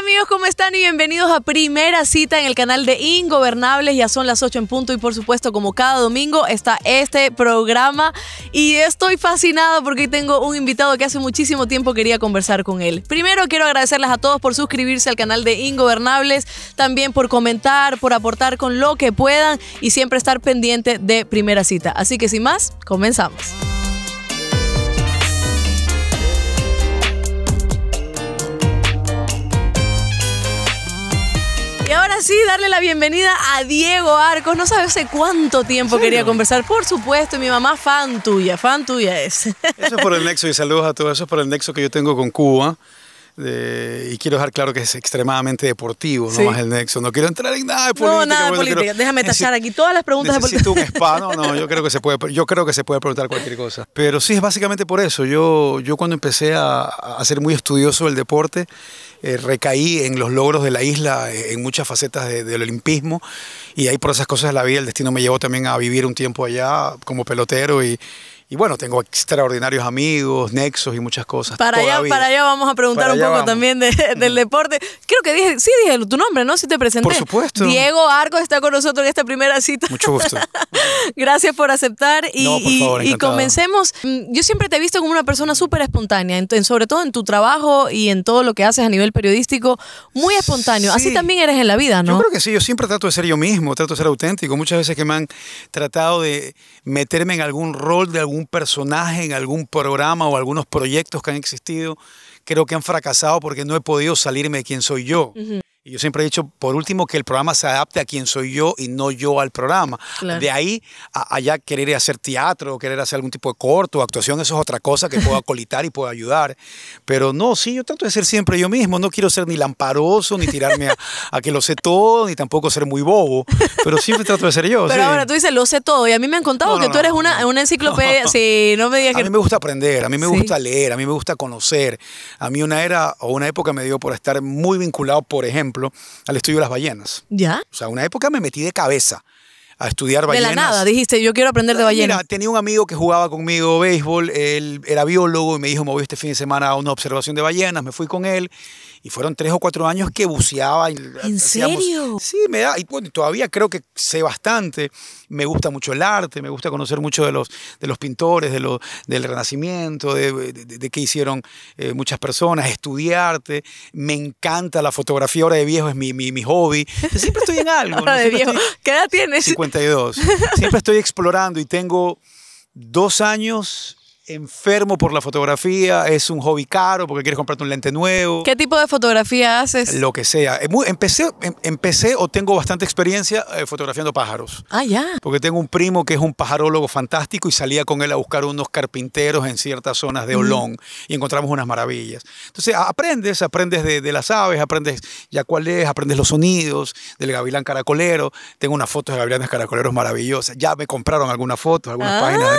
amigos? ¿Cómo están? Y bienvenidos a Primera Cita en el canal de Ingobernables. Ya son las 8 en punto y por supuesto como cada domingo está este programa y estoy fascinada porque tengo un invitado que hace muchísimo tiempo quería conversar con él. Primero quiero agradecerles a todos por suscribirse al canal de Ingobernables, también por comentar, por aportar con lo que puedan y siempre estar pendiente de Primera Cita. Así que sin más, comenzamos. sí, darle la bienvenida a Diego Arcos. No sabes hace cuánto tiempo quería conversar. Por supuesto, mi mamá fan tuya, fan tuya es. Eso es por el nexo y saludos a todos. Eso es por el nexo que yo tengo con Cuba. y quiero dejar claro que es extremadamente deportivo, no más el nexo. No quiero entrar en nada de política. No, nada de política. Déjame tachar aquí todas las preguntas de No, no, yo creo que se puede, yo creo que se puede preguntar cualquier cosa. Pero sí, es básicamente por eso. Yo, yo cuando empecé a ser muy estudioso del deporte, eh, recaí en los logros de la isla, eh, en muchas facetas del olimpismo, y ahí por esas cosas la vida el destino me llevó también a vivir un tiempo allá como pelotero y, y bueno, tengo extraordinarios amigos, nexos y muchas cosas. Para, allá, para allá vamos a preguntar un poco también del deporte. Creo que dije, sí, dije tu nombre, ¿no? Si te presenté. Por supuesto. Diego Arcos está con nosotros en esta primera cita. Mucho gusto. Gracias por aceptar y, y, comencemos. Mm, yo siempre te he visto como una persona súper espontánea, sobre todo en tu trabajo y en todo lo que haces a nivel periodístico, muy espontáneo. Así también eres en la vida, ¿no? Yo creo que sí, yo siempre trato de ser yo mismo, trato de ser auténtico. Muchas veces que me han tratado de meterme en algún rol de algún algún personaje en algún programa o algunos proyectos que han existido, creo que han fracasado porque no he podido salirme de quien soy yo yo siempre he dicho, por último, que el programa se adapte a quien soy yo y no yo al programa. De ahí allá querer hacer teatro, querer hacer algún tipo de corto, actuación, eso es otra cosa que puedo colitar y puedo ayudar. Pero no, sí, yo trato de ser siempre yo mismo. No quiero ser ni lamparoso, ni tirarme a, que lo sé todo, ni tampoco ser muy bobo. Pero siempre trato de ser yo. Pero ahora tú dices, lo sé todo. Y a mí me han contado que tú eres una, enciclopedia. Sí, no me digas que... A mí me gusta aprender, a mí me gusta leer, a mí me gusta conocer. A mí una era o una época me dio por estar muy vinculado, por ejemplo, al estudio de las ballenas. ¿Ya? O sea, una época me metí de cabeza a estudiar ballenas. De la nada, dijiste, yo quiero aprender de ballenas. tenía un amigo que jugaba conmigo béisbol, él era biólogo y me dijo, me voy este fin de semana a una observación de ballenas, me fui con él y fueron tres o cuatro años que buceaba. ¿En serio? Sí, me da, y todavía creo que sé bastante. Me gusta mucho el arte, me gusta conocer mucho de los, de los pintores, de del Renacimiento, de, qué hicieron eh, muchas personas, estudiarte. Me encanta la fotografía, ahora de viejo es mi, hobby. Siempre estoy en algo. ahora de viejo. ¿Qué edad tienes? 52. Siempre estoy explorando y tengo dos años enfermo por la fotografía, es un hobby caro porque quieres comprarte un lente nuevo. ¿Qué tipo de fotografía haces? Lo que sea. Empecé, em, empecé o tengo bastante experiencia eh, fotografiando pájaros. Ah, ya. Porque tengo un primo que es un pajarólogo fantástico y salía con él a buscar unos carpinteros en ciertas zonas de Olón y encontramos unas maravillas. Entonces aprendes, aprendes de, las aves, aprendes ya cuál es, aprendes los sonidos del gavilán caracolero. Tengo unas fotos de gavilanes caracoleros maravillosas. Ya me compraron algunas fotos, algunas ah. páginas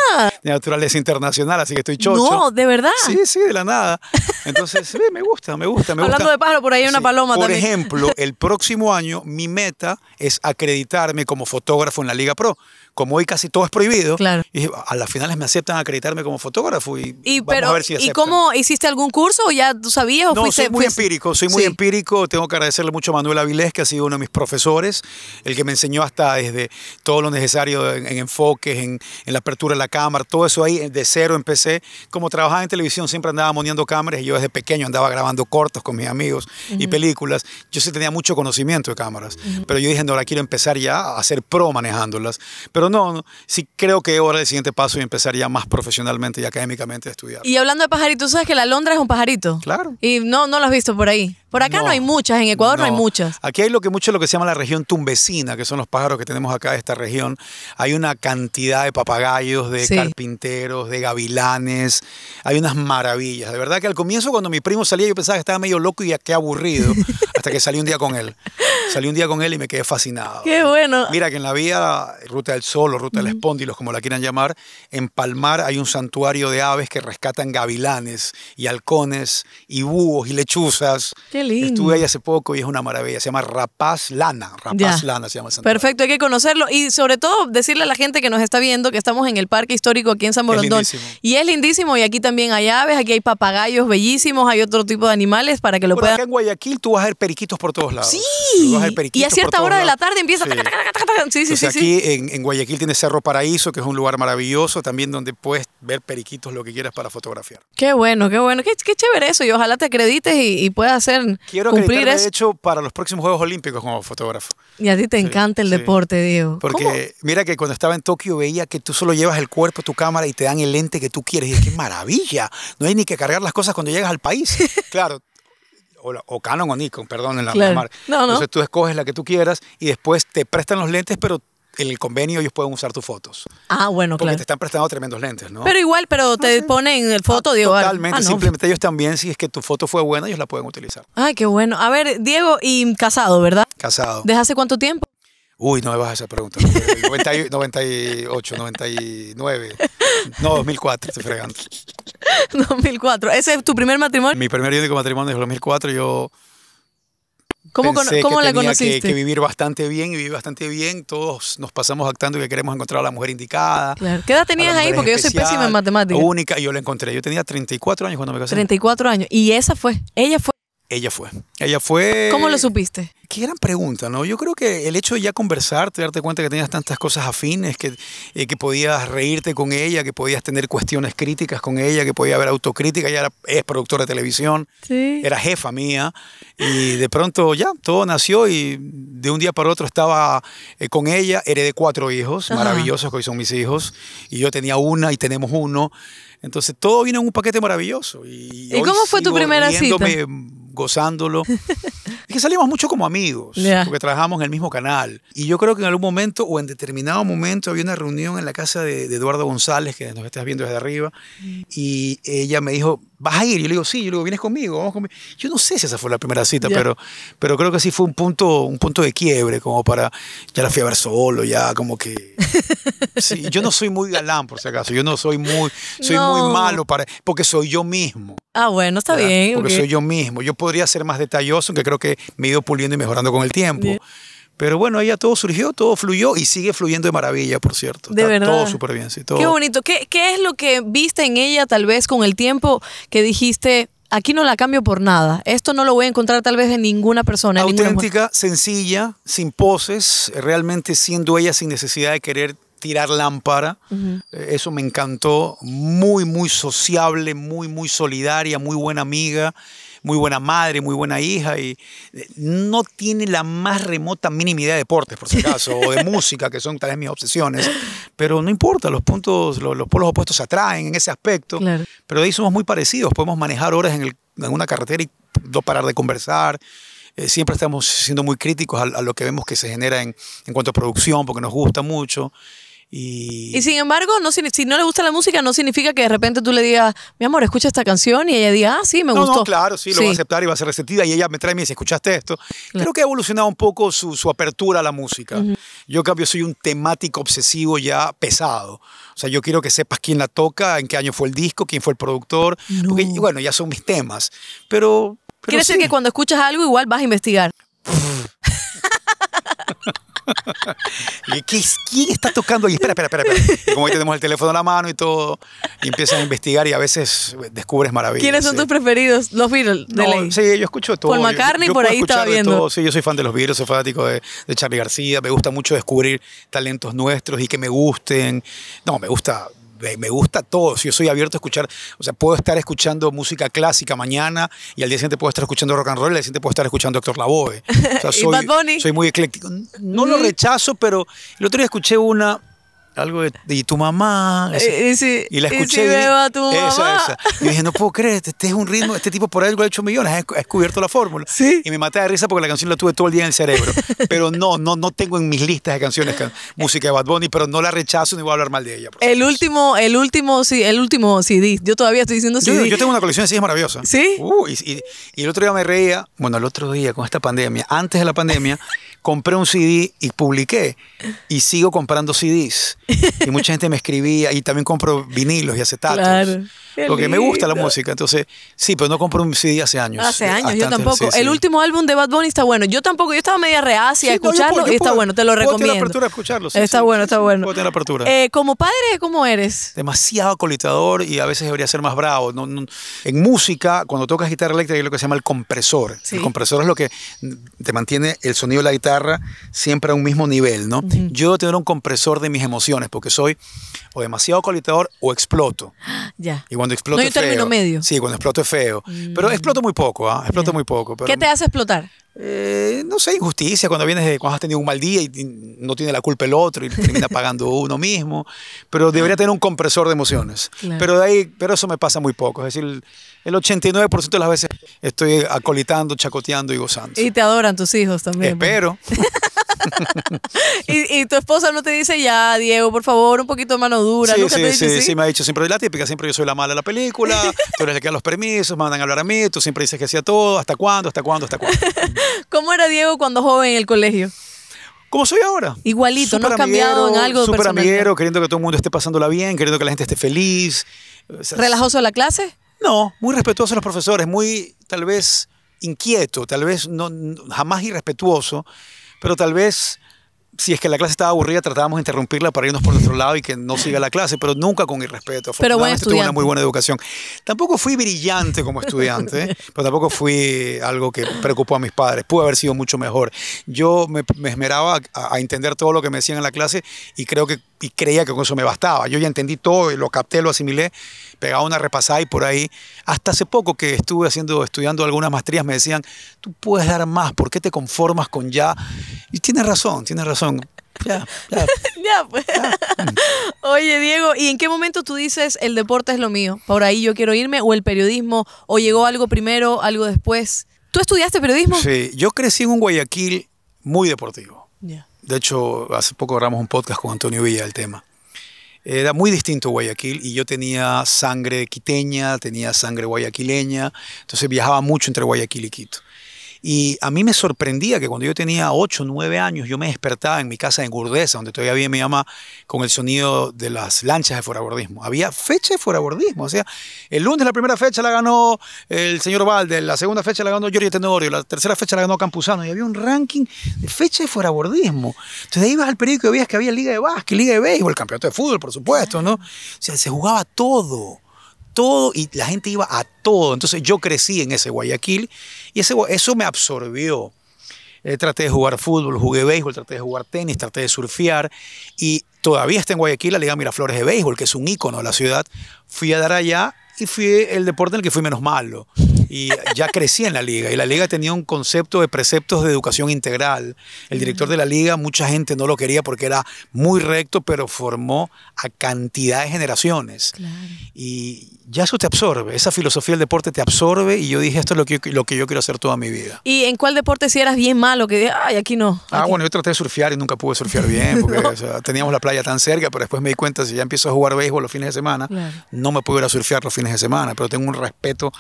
de, de naturaleza internacional así que estoy chocho. No, de verdad. Sí, sí, de la nada. Entonces, eh, me gusta, me gusta, me Hablando de pájaro, por ahí hay una paloma también. Por ejemplo, el próximo año mi meta es acreditarme como fotógrafo en la Liga Pro como hoy casi todo es prohibido, y a las finales me aceptan acreditarme como fotógrafo y, a ver si aceptan. ¿Y cómo hiciste algún curso o ya tú sabías no, soy muy empírico, soy muy empírico, tengo que agradecerle mucho a Manuel Avilés que ha sido uno de mis profesores, el que me enseñó hasta desde todo lo necesario en, enfoques, en, la apertura de la cámara, todo eso ahí de cero empecé, como trabajaba en televisión siempre andaba moneando cámaras y yo desde pequeño andaba grabando cortos con mis amigos y películas, yo sí tenía mucho conocimiento de cámaras, pero yo dije, no, ahora quiero empezar ya a ser pro manejándolas, pero no, no, sí creo que es hora del siguiente paso y empezar más profesionalmente y académicamente a estudiar. Y hablando de pajaritos, ¿sabes que la Londra es un pajarito? Claro. Y no, no lo has visto por ahí. Por acá no, hay muchas, en Ecuador no. hay muchas. Aquí hay lo que mucho lo que se llama la región tumbesina, que son los pájaros que tenemos acá de esta región. Hay una cantidad de papagayos, de carpinteros, de gavilanes. Hay unas maravillas. De verdad que al comienzo cuando mi primo salía yo pensaba que estaba medio loco y ya qué aburrido, hasta que salí un día con él. Salí un día con él y me quedé fascinado. Qué bueno. Mira que en la vía Ruta del Sol o Ruta del Espóndilos, como la quieran llamar, en Palmar hay un santuario de aves que rescatan gavilanes y halcones y búhos y lechuzas. Estuve ahí hace poco y es una maravilla. Se llama Rapaz Lana. Rapaz Lana se llama. Perfecto, hay que conocerlo y sobre todo decirle a la gente que nos está viendo que estamos en el Parque Histórico aquí en San Borondón. y es lindísimo y aquí también hay aves, aquí hay papagayos bellísimos, hay otro tipo de animales para que lo puedan... Acá en Guayaquil tú vas a ver periquitos por todos lados. Sí. y a cierta hora de la tarde empieza... Sí, sí, sí, Aquí En, Guayaquil tiene Cerro Paraíso, que es un lugar maravilloso también donde puedes ver periquitos lo que quieras para fotografiar. Qué bueno, qué bueno, qué, chévere eso y ojalá te acredites y, y puedas hacer Quiero cumplir de hecho, para los próximos Juegos Olímpicos como fotógrafo. Y a ti te encanta el deporte, Diego. Porque mira que cuando estaba en Tokio veía que tú solo llevas el cuerpo, tu cámara y te dan el lente que tú quieres. Y es que maravilla. No hay ni que cargar las cosas cuando llegas al país. claro, o, Canon o Nikon, perdón, en la marca. No, no. Entonces tú escoges la que tú quieras y después te prestan los lentes, pero en el convenio ellos pueden usar tus fotos. Ah, bueno, claro. Porque te están prestando tremendos lentes, ¿no? Pero igual, pero te ah, ponen el foto, Diego. Ah, Totalmente, ah, simplemente ellos también, si es que tu foto fue buena, ellos la pueden utilizar. Ay, qué bueno. A ver, Diego, y casado, ¿verdad? Casado. ¿Desde hace cuánto tiempo? Uy, no me vas a hacer preguntas. 98, 99. No, 2004, estoy fregando. 2004. ¿Ese es tu primer matrimonio? Mi primer y único matrimonio es el 2004. Yo ¿Cómo, la conociste? Que, vivir bastante bien y viví bastante bien. Todos nos pasamos actando que queremos encontrar a la mujer indicada. Claro. ¿Qué edad tenías ahí? Porque yo soy pésima en matemáticas. Única, yo la encontré. Yo tenía 34 años cuando me casé. 34 años. ¿Y esa fue? ¿Ella fue? Ella fue. Ella fue. ¿Cómo lo supiste? Qué gran pregunta, ¿no? Yo creo que el hecho de ya conversarte, darte cuenta que tenías tantas cosas afines, que, eh, que podías reírte con ella, que podías tener cuestiones críticas con ella, que podía haber autocrítica. Ella es productora de televisión, sí. era jefa mía, y de pronto ya todo nació y de un día para otro estaba eh, con ella. Heredé cuatro hijos, maravillosos que hoy son mis hijos, y yo tenía una y tenemos uno. Entonces todo vino en un paquete maravilloso. ¿Y, ¿Y cómo fue tu primera cita? gozándolo salimos mucho como amigos, porque trabajamos en el mismo canal. Y yo creo que en algún momento o en determinado momento había una reunión en la casa de, Eduardo González, que nos estás viendo desde arriba, y ella me dijo, ¿vas a ir? Yo le digo, sí, yo le digo, vienes conmigo, vamos conmigo. Yo no sé si esa fue la primera cita, pero, pero creo que sí fue un punto, un punto de quiebre, como para, ya la fui a ver solo, ya como que... sí, yo no soy muy galán, por si acaso, yo no soy muy, soy muy malo para, porque soy yo mismo. Ah, bueno, está bien. Porque soy yo mismo, yo podría ser más detalloso, que creo que me he ido puliendo y mejorando con el tiempo. Pero bueno, ella todo surgió, todo fluyó y sigue fluyendo de maravilla, por cierto. De verdad. Todo súper bien, Todo. Qué bonito. ¿Qué, es lo que viste en ella tal vez con el tiempo que dijiste, aquí no la cambio por nada. Esto no lo voy a encontrar tal vez en ninguna persona. Auténtica, sencilla, sin poses, realmente siendo ella sin necesidad de querer tirar lámpara. Eh, eso me encantó. Muy, muy sociable, muy, muy solidaria, muy buena amiga muy buena madre, muy buena hija y eh, no tiene la más remota mínima idea de deportes, por si acaso, o de música, que son tal vez mis obsesiones, pero no importa, los puntos, los, polos opuestos se atraen en ese aspecto, pero ahí somos muy parecidos, podemos manejar horas en, una carretera y no parar de conversar eh, siempre estamos siendo muy críticos a, a, lo que vemos que se genera en, en cuanto a producción, porque nos gusta mucho. Y, sin embargo, no, si no le gusta la música, no significa que de repente tú le digas, mi amor, escucha esta canción y ella diga, ah, sí, me gustó. No, claro, sí, lo va a aceptar y va a ser receptiva. Y ella me trae y me dice, ¿escuchaste esto? Creo que ha evolucionado un poco su, apertura a la música. Yo, cambio, soy un temático obsesivo ya pesado. O sea, yo quiero que sepas quién la toca, en qué año fue el disco, quién fue el productor. y bueno, ya son mis temas. Pero. pero que cuando escuchas algo, igual vas a investigar. ¿Quién está tocando Y Espera, espera, espera. como hoy tenemos el teléfono en la mano y todo, y empiezas a investigar y a veces descubres maravillas. ¿Quiénes son tus preferidos? Los Beatles, Sí, yo escucho todo. Paul McCartney por ahí estaba viendo. Sí, yo soy fan de los Beatles, soy fanático de, de, García. Me gusta mucho descubrir talentos nuestros y que me gusten. No, me gusta me gusta todo, Si yo soy abierto a escuchar, o sea, puedo estar escuchando música clásica mañana y al día siguiente puedo estar escuchando rock and roll y al día siguiente puedo estar escuchando Héctor Lavoe. soy, soy, muy ecléctico. No lo mm. rechazo, pero el otro día escuché una algo de, y tu mamá. Eh, y, la escuché. Y tu mamá. Y dije, no puedo creer, este, este, es un ritmo, este tipo por algo ha hecho millones, ha descubierto la fórmula. Y me maté de risa porque la canción la tuve todo el día en el cerebro. Pero no, no, no tengo en mis listas de canciones música de Bad Bunny, pero no la rechazo ni voy a hablar mal de ella. El último, el último, sí, el último CD. Yo todavía estoy diciendo CD. Yo, tengo una colección de CDs maravillosa. Sí. Uh, y el otro día me reía, bueno, el otro día con esta pandemia, antes de la pandemia, compré un CD y publiqué y sigo comprando CDs y mucha gente me escribía y también compro vinilos y acetatos. Porque me gusta la música, entonces sí, pero no compro un CD hace años. Hace eh, años, yo tampoco. El, último álbum de Bad Bunny está bueno. Yo tampoco, yo estaba media reacia a escucharlo y está bueno, te lo puedo recomiendo. Tener apertura a escucharlo. está bueno, está bueno. Puedo tener apertura. Eh, como padre, ¿cómo eres? Demasiado colitador y a veces debería ser más bravo. en música, cuando tocas guitarra eléctrica, hay lo que se llama el compresor. El compresor es lo que te mantiene el sonido de la guitarra siempre a un mismo nivel, ¿no? Yo tengo un compresor de mis emociones porque soy o demasiado colitador o exploto. Y cuando exploto no hay término medio. Sí, cuando exploto es feo. Mm. Pero exploto muy poco, ¿ah? Exploto muy poco. ¿Qué te hace explotar? Eh, no sé, injusticia, cuando vienes, cuando has tenido un mal día y no tiene la culpa el otro y termina pagando uno mismo, pero debería tener un compresor de emociones. Pero de ahí, pero eso me pasa muy poco, es decir, el 89% de las veces estoy acolitando, chacoteando y gozando. Y te adoran tus hijos también. Espero. y, tu esposa no te dice ya, Diego, por favor, un poquito de mano dura. Sí, sí, sí, me ha dicho siempre de la típica, siempre yo soy la mala de la película, tú eres el que los permisos, mandan a hablar a mí, tú siempre dices que hacía todo, ¿hasta cuándo? ¿Hasta cuándo? ¿Hasta cuándo? ¿Cómo era Diego cuando joven en el colegio? como soy ahora. Igualito, no has cambiado en algo. Súper amiguero, queriendo que todo el mundo esté pasándola bien, queriendo que la gente esté feliz. ¿Relajoso de la clase? No, muy respetuoso a los profesores, muy tal vez inquieto, tal vez no, jamás irrespetuoso pero tal vez si es que la clase estaba aburrida, tratábamos de interrumpirla para irnos por nuestro lado y que no siga la clase, pero nunca con irrespeto. Pero bueno, tuve una muy buena educación. Tampoco fui brillante como estudiante, pero tampoco fui algo que preocupó a mis padres. Pude haber sido mucho mejor. Yo me, esmeraba a, entender todo lo que me decían en la clase y creo que creía que con eso me bastaba. Yo ya entendí todo, lo capté, lo asimilé, pegaba una repasada y por ahí. Hasta hace poco que estuve haciendo, estudiando algunas maestrías, me decían, tú puedes dar más, ¿por qué te conformas con ya y tiene razón, tiene razón. Ya, ya. Pues. Oye, Diego, ¿y en qué momento tú dices el deporte es lo mío? Por ahí yo quiero irme, o el periodismo, o llegó algo primero, algo después. ¿Tú estudiaste periodismo? Sí, yo crecí en un Guayaquil muy deportivo. De hecho, hace poco grabamos un podcast con Antonio Villa el tema. Era muy distinto Guayaquil y yo tenía sangre quiteña, tenía sangre guayaquileña, entonces viajaba mucho entre Guayaquil y Quito. Y a mí me sorprendía que cuando yo tenía 8, 9 años, yo me despertaba en mi casa en Gurdesa, donde todavía había mi mamá, con el sonido de las lanchas de forabordismo. Había fecha de forabordismo. O sea, el lunes la primera fecha la ganó el señor Valde, la segunda fecha la ganó Giorgio Tenorio, la tercera fecha la ganó Campuzano. Y había un ranking de fecha de forabordismo. Entonces ahí ibas al periódico y veías que había Liga de Básquet, Liga de Béisbol, el campeonato de fútbol, por supuesto, ¿no? O sea, se jugaba todo todo y la gente iba a todo. Entonces yo crecí en ese Guayaquil y eso me absorbió. Eh, traté de jugar fútbol, jugué béisbol, traté de jugar tenis, traté de surfear. Y todavía está en Guayaquil la Liga Miraflores de Béisbol, que es un ícono de la ciudad. Fui a dar allá y fui el deporte en el que fui menos malo. Y ya crecí en la liga. Y la liga tenía un concepto de preceptos de educación integral. El director de la liga, mucha gente no lo quería porque era muy recto, pero formó a cantidad de generaciones. Y ya eso te absorbe, esa filosofía del deporte te absorbe y yo dije, esto es lo que, lo que yo quiero hacer toda mi vida. ¿Y en cuál deporte si eras bien malo que ay, aquí no? Ah, bueno, yo traté de surfear y nunca pude surfear bien porque teníamos la playa tan cerca, pero después me di cuenta, si ya empiezo a jugar béisbol los fines de semana, no me puedo ir a surfear los fines de semana, pero tengo un respeto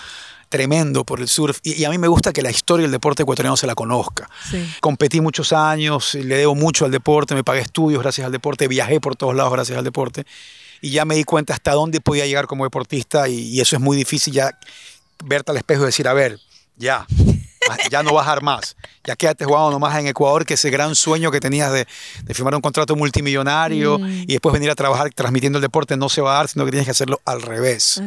tremendo por el surf y, a mí me gusta que la historia del deporte ecuatoriano se la conozca. Competí muchos años, le debo mucho al deporte, me pagué estudios gracias al deporte, viajé por todos lados gracias al deporte y ya me di cuenta hasta dónde podía llegar como deportista y, eso es muy difícil ya verte al espejo y decir, a ver, ya, ya no bajar más. Ya quédate jugando nomás en Ecuador, que ese gran sueño que tenías de, firmar un contrato multimillonario mm. y después venir a trabajar transmitiendo el deporte no se va a dar, sino que tienes que hacerlo Al revés.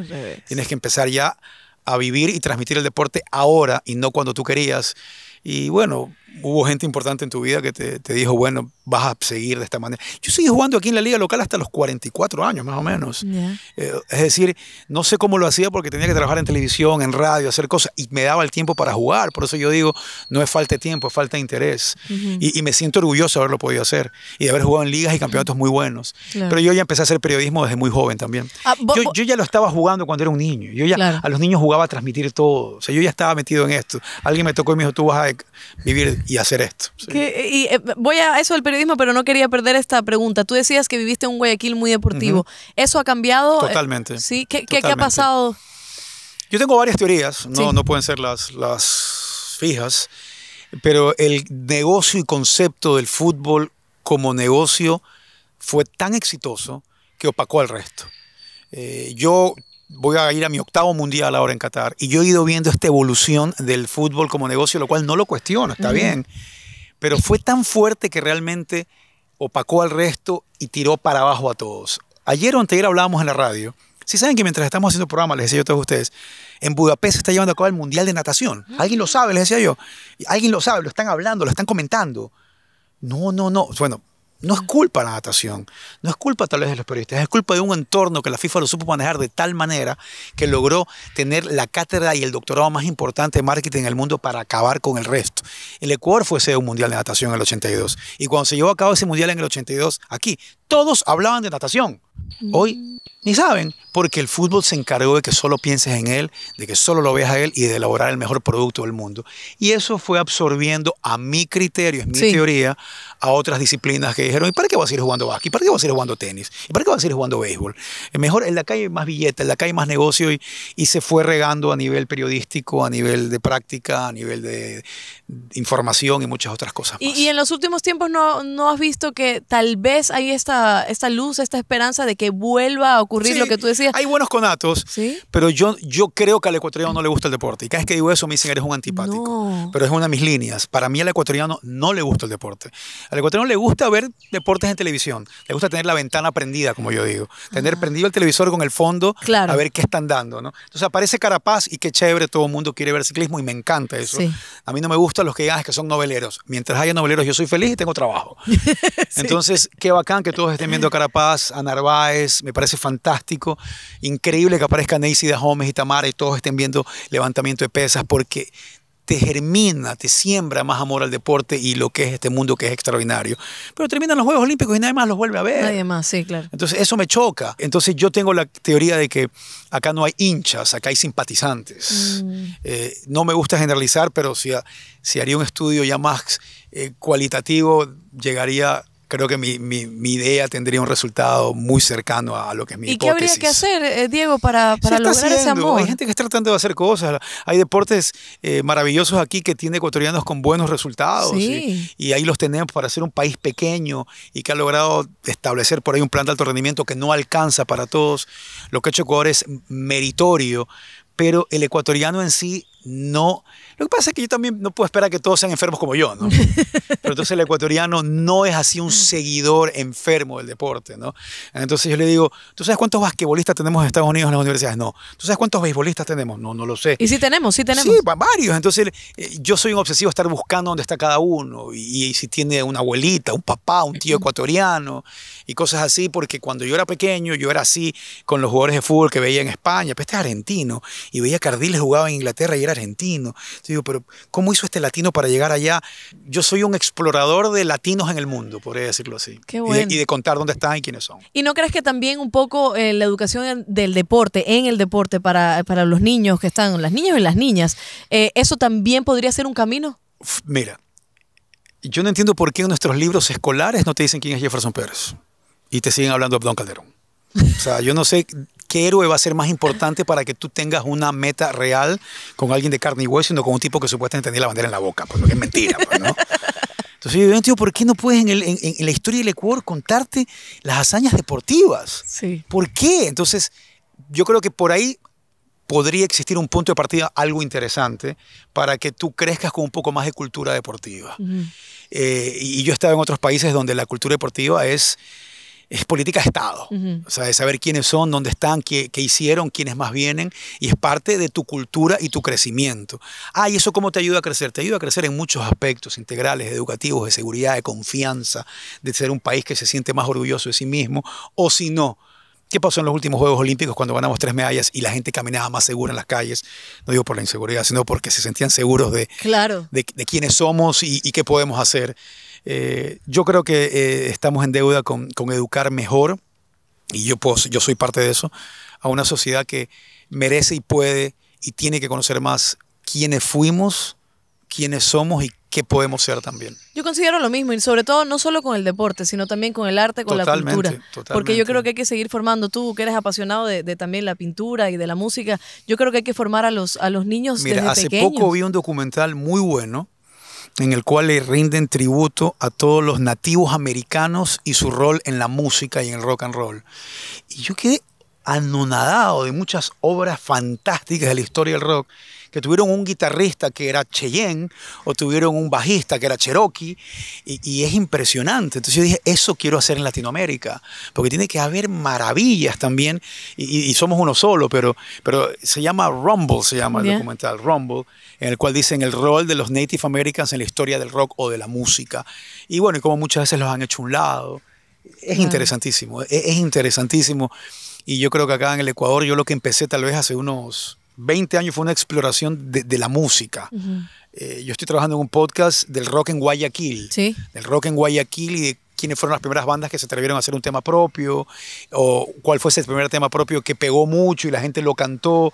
Tienes que empezar ya a vivir y transmitir el deporte ahora y no cuando tú querías. Y bueno, hubo gente importante en tu vida que te, dijo, bueno, vas a seguir de esta manera. Yo seguí jugando aquí en la liga local hasta los 44 años, más o menos. Eh, es decir, no sé cómo lo hacía porque tenía que trabajar en televisión, en radio, hacer cosas, y me daba el tiempo para jugar. Por eso yo digo, no es falta de tiempo, es falta de interés. y, me siento orgulloso de haberlo podido hacer y de haber jugado en ligas y campeonatos muy buenos. Pero yo ya empecé a hacer periodismo desde muy joven también. Ah, yo, ya lo estaba jugando cuando era un niño. Yo ya a los niños jugaba a transmitir todo. O sea, yo ya estaba metido en esto. Alguien me tocó y me dijo, tú vas a vivir y hacer esto. y, eh, voy a eso del periodismo, pero no quería perder esta pregunta. Tú decías que viviste un Guayaquil muy deportivo. ¿Eso ha cambiado? Eh, Totalmente. ¿Sí? ¿Qué, ha pasado? Yo tengo varias teorías, no, no pueden ser las, las fijas, pero el negocio y concepto del fútbol como negocio fue tan exitoso que opacó al resto. Eh, yo voy a ir a mi octavo mundial ahora en Qatar. Y yo he ido viendo esta evolución del fútbol como negocio, lo cual no lo cuestiono, está bien. Pero fue tan fuerte que realmente opacó al resto y tiró para abajo a todos. Ayer o anteayer hablábamos en la radio. Si saben que mientras estamos haciendo programa, les decía yo a todos ustedes, en Budapest se está llevando a cabo el Mundial de Natación. Alguien lo sabe, les decía yo. Alguien lo sabe, lo están hablando, lo están comentando. No, no, no. Bueno, no es culpa de la natación, no es culpa tal vez de los periodistas, es culpa de un entorno que la FIFA lo supo manejar de tal manera que logró tener la cátedra y el doctorado más importante de marketing en el mundo para acabar con el resto. El Ecuador fue sede de un mundial de natación en el 82 y cuando se llevó a cabo ese mundial en el 82 aquí, todos hablaban de natación. Hoy ni saben, porque el fútbol se encargó de que solo pienses en él, de que solo lo veas a él y de elaborar el mejor producto del mundo. Y eso fue absorbiendo a mi criterio, es mi teoría, a otras disciplinas que dijeron, ¿y para qué vas a ir jugando básquet? ¿Y para qué vas a ir jugando tenis? ¿Y para qué vas a ir jugando béisbol? Eh, mejor en la calle hay más billetes, en la calle hay más negocio y, y se fue regando a nivel periodístico, a nivel de práctica, a nivel de información y muchas otras cosas. Y, en los últimos tiempos no, no has visto que tal vez hay esta, esta luz, esta esperanza de que vuelva a ocurrir lo que tú decías. Hay buenos conatos, pero yo, yo creo que al ecuatoriano no le gusta el deporte. Y cada vez que digo eso me dicen, eres un antipático. Pero es una de mis líneas. Para mí al ecuatoriano no le gusta el deporte. Al ecuatoriano le gusta ver deportes en televisión. Le gusta tener la ventana prendida, como yo digo. Tener ah. prendido el televisor con el fondo claro. a ver qué están dando. Entonces aparece Carapaz y qué chévere, todo el mundo quiere ver ciclismo y me encanta eso. A mí no me gustan los que digan ah, que son noveleros. Mientras haya noveleros yo soy feliz y tengo trabajo. Entonces, qué bacán que todos estén viendo Carapaz, a Narváez. Me parece fantástico fantástico, increíble que aparezcan de homes y Tamara y todos estén viendo levantamiento de pesas porque te germina, te siembra más amor al deporte y lo que es este mundo que es extraordinario. Pero terminan los Juegos Olímpicos y nadie más los vuelve a ver. Nadie más, sí, claro. Entonces eso me choca. Entonces yo tengo la teoría de que acá no hay hinchas, acá hay simpatizantes. Mm. Eh, no me gusta generalizar, pero si, si haría un estudio ya más eh, cualitativo, llegaría creo que mi, mi, idea tendría un resultado muy cercano a, lo que es mi hipótesis. ¿Y qué habría que hacer, eh, Diego, para, para lograr ese amor? Hay gente que está tratando de hacer cosas. Hay deportes eh, maravillosos aquí que tiene ecuatorianos con buenos resultados. Y, y, ahí los tenemos para ser un país pequeño y que ha logrado establecer por ahí un plan de alto rendimiento que no alcanza para todos. Lo que ha hecho Ecuador es meritorio, pero el ecuatoriano en sí no. Lo que pasa es que yo también no puedo esperar que todos sean enfermos como yo, ¿no? Pero entonces el ecuatoriano no es así un mm. seguidor enfermo del deporte, ¿no? Entonces yo le digo, ¿tú sabes cuántos basquetbolistas tenemos en Estados Unidos en las universidades? No. ¿Tú sabes cuántos beisbolistas tenemos? No, no lo sé. Y si tenemos, sí tenemos. Sí, varios. Entonces eh, yo soy un obsesivo estar buscando dónde está cada uno y, si tiene una abuelita, un papá, un tío ecuatoriano y cosas así, porque cuando yo era pequeño yo era así con los jugadores de fútbol que veía en España, pues este argentino y veía que Ardiles jugaba en Inglaterra y era argentino. digo, pero ¿cómo hizo este latino para llegar allá? Yo soy un explorador de latinos en el mundo, podría decirlo así. Qué y, de, contar dónde están y quiénes son. ¿Y no crees que también un poco eh, la educación del deporte, en el deporte para, los niños que están, las niñas y las niñas, eh, eso también podría ser un camino? Mira, yo no entiendo por qué en nuestros libros escolares no te dicen quién es Jefferson Pérez y te siguen hablando de Don Calderón. O sea, yo no sé qué héroe va a ser más importante para que tú tengas una meta real con alguien de carne y hueso sino con un tipo que supuestamente tenía la bandera en la boca, pues porque es mentira, pues, ¿no? Entonces yo digo, tío, ¿por qué no puedes en, la historia del Ecuador contarte las hazañas deportivas? ¿Por qué? Entonces, yo creo que por ahí podría existir un punto de partida algo interesante para que tú crezcas con un poco más de cultura deportiva. Eh, y yo he estado en otros países donde la cultura deportiva es es política de Estado. O sea, de saber quiénes son, dónde están, qué, hicieron, quiénes más vienen. Y es parte de tu cultura y tu crecimiento. Ah, ¿y eso cómo te ayuda a crecer? Te ayuda a crecer en muchos aspectos integrales, educativos, de seguridad, de confianza, de ser un país que se siente más orgulloso de sí mismo. O si no, ¿Qué pasó en los últimos Juegos Olímpicos cuando ganamos tres medallas y la gente caminaba más segura en las calles? No digo por la inseguridad, sino porque se sentían seguros de, claro. de, quiénes somos y, y, qué podemos hacer. Eh, yo creo que eh, estamos en deuda con, educar mejor, y yo, puedo, yo soy parte de eso, a una sociedad que merece y puede y tiene que conocer más quiénes fuimos, quiénes somos y qué podemos ser también. Yo considero lo mismo, y sobre todo no solo con el deporte, sino también con el arte, con la cultura. Porque yo creo que hay que seguir formando. Tú, que eres apasionado de, de, también la pintura y de la música, yo creo que hay que formar a los, a los niños Mira, hace poco vi un documental muy bueno en el cual le rinden tributo a todos los nativos americanos y su rol en la música y en el rock and roll. Y yo quedé anonadado de muchas obras fantásticas de la historia del rock que tuvieron un guitarrista que era Cheyenne o tuvieron un bajista que era Cherokee y, es impresionante. Entonces yo dije, eso quiero hacer en Latinoamérica, porque tiene que haber maravillas también y, somos uno solo, pero, pero se llama Rumble, se llama el documental Rumble, en el cual dicen el rol de los Native Americans en la historia del rock o de la música. Y bueno, y como muchas veces los han hecho un lado. Es interesantísimo, es interesantísimo. Y yo creo que acá en el Ecuador, yo lo que empecé tal vez hace unos 20 años fue una exploración de, la música. Eh, yo estoy trabajando en un podcast del rock en Guayaquil, ¿Sí? del rock en Guayaquil y de quiénes fueron las primeras bandas que se atrevieron a hacer un tema propio, o cuál fue ese primer tema propio que pegó mucho y la gente lo cantó.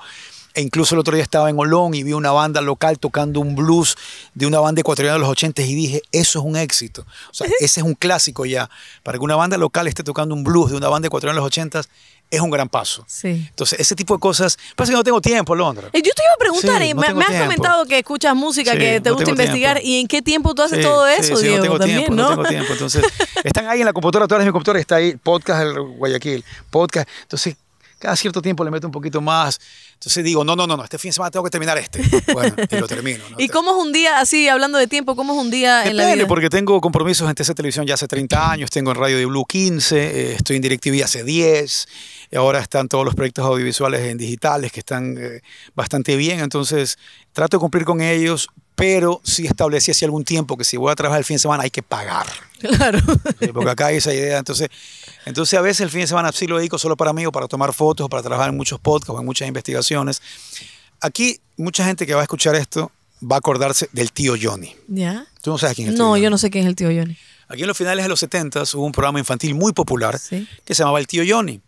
E incluso el otro día estaba en Olón y vi una banda local tocando un blues de una banda ecuatoriana de los 80 y dije, eso es un éxito. O sea, ese es un clásico ya. Para que una banda local esté tocando un blues de una banda ecuatoriana de los 80 es un gran paso. Entonces, ese tipo de cosas. Pasa que no tengo tiempo, Londra. Eh, yo te iba a preguntar, eh, me, has comentado que escuchas música, que te gusta investigar, ¿y en qué tiempo tú haces todo eso, Diego? No tengo tiempo, ¿no? tengo tiempo. Entonces, están ahí en la computadora, todas mi computadora está ahí, podcast del Guayaquil, podcast. Entonces, cada cierto tiempo le meto un poquito más. Entonces digo, no, no, no, no, este fin de semana tengo que terminar este. y lo termino. ¿Y cómo es un día, así hablando de tiempo, cómo es un día en la vida? porque tengo compromisos en TC Televisión ya hace 30 años, tengo en Radio de Blue 15, estoy en DirecTV hace 10. Y ahora están todos los proyectos audiovisuales en digitales que están eh, bastante bien, entonces trato de cumplir con ellos, pero sí establecí hace algún tiempo que si voy a trabajar el fin de semana hay que pagar. Claro. porque acá hay esa idea. Entonces, entonces a veces el fin de semana sí lo dedico solo para mí o para tomar fotos o para trabajar en muchos podcasts o en muchas investigaciones. Aquí mucha gente que va a escuchar esto va a acordarse del tío Johnny. ¿Ya? ¿Tú no sabes quién es No, yo no sé quién es el tío Johnny. Aquí en los finales de los 70 hubo un programa infantil muy popular que se llamaba El tío Johnny.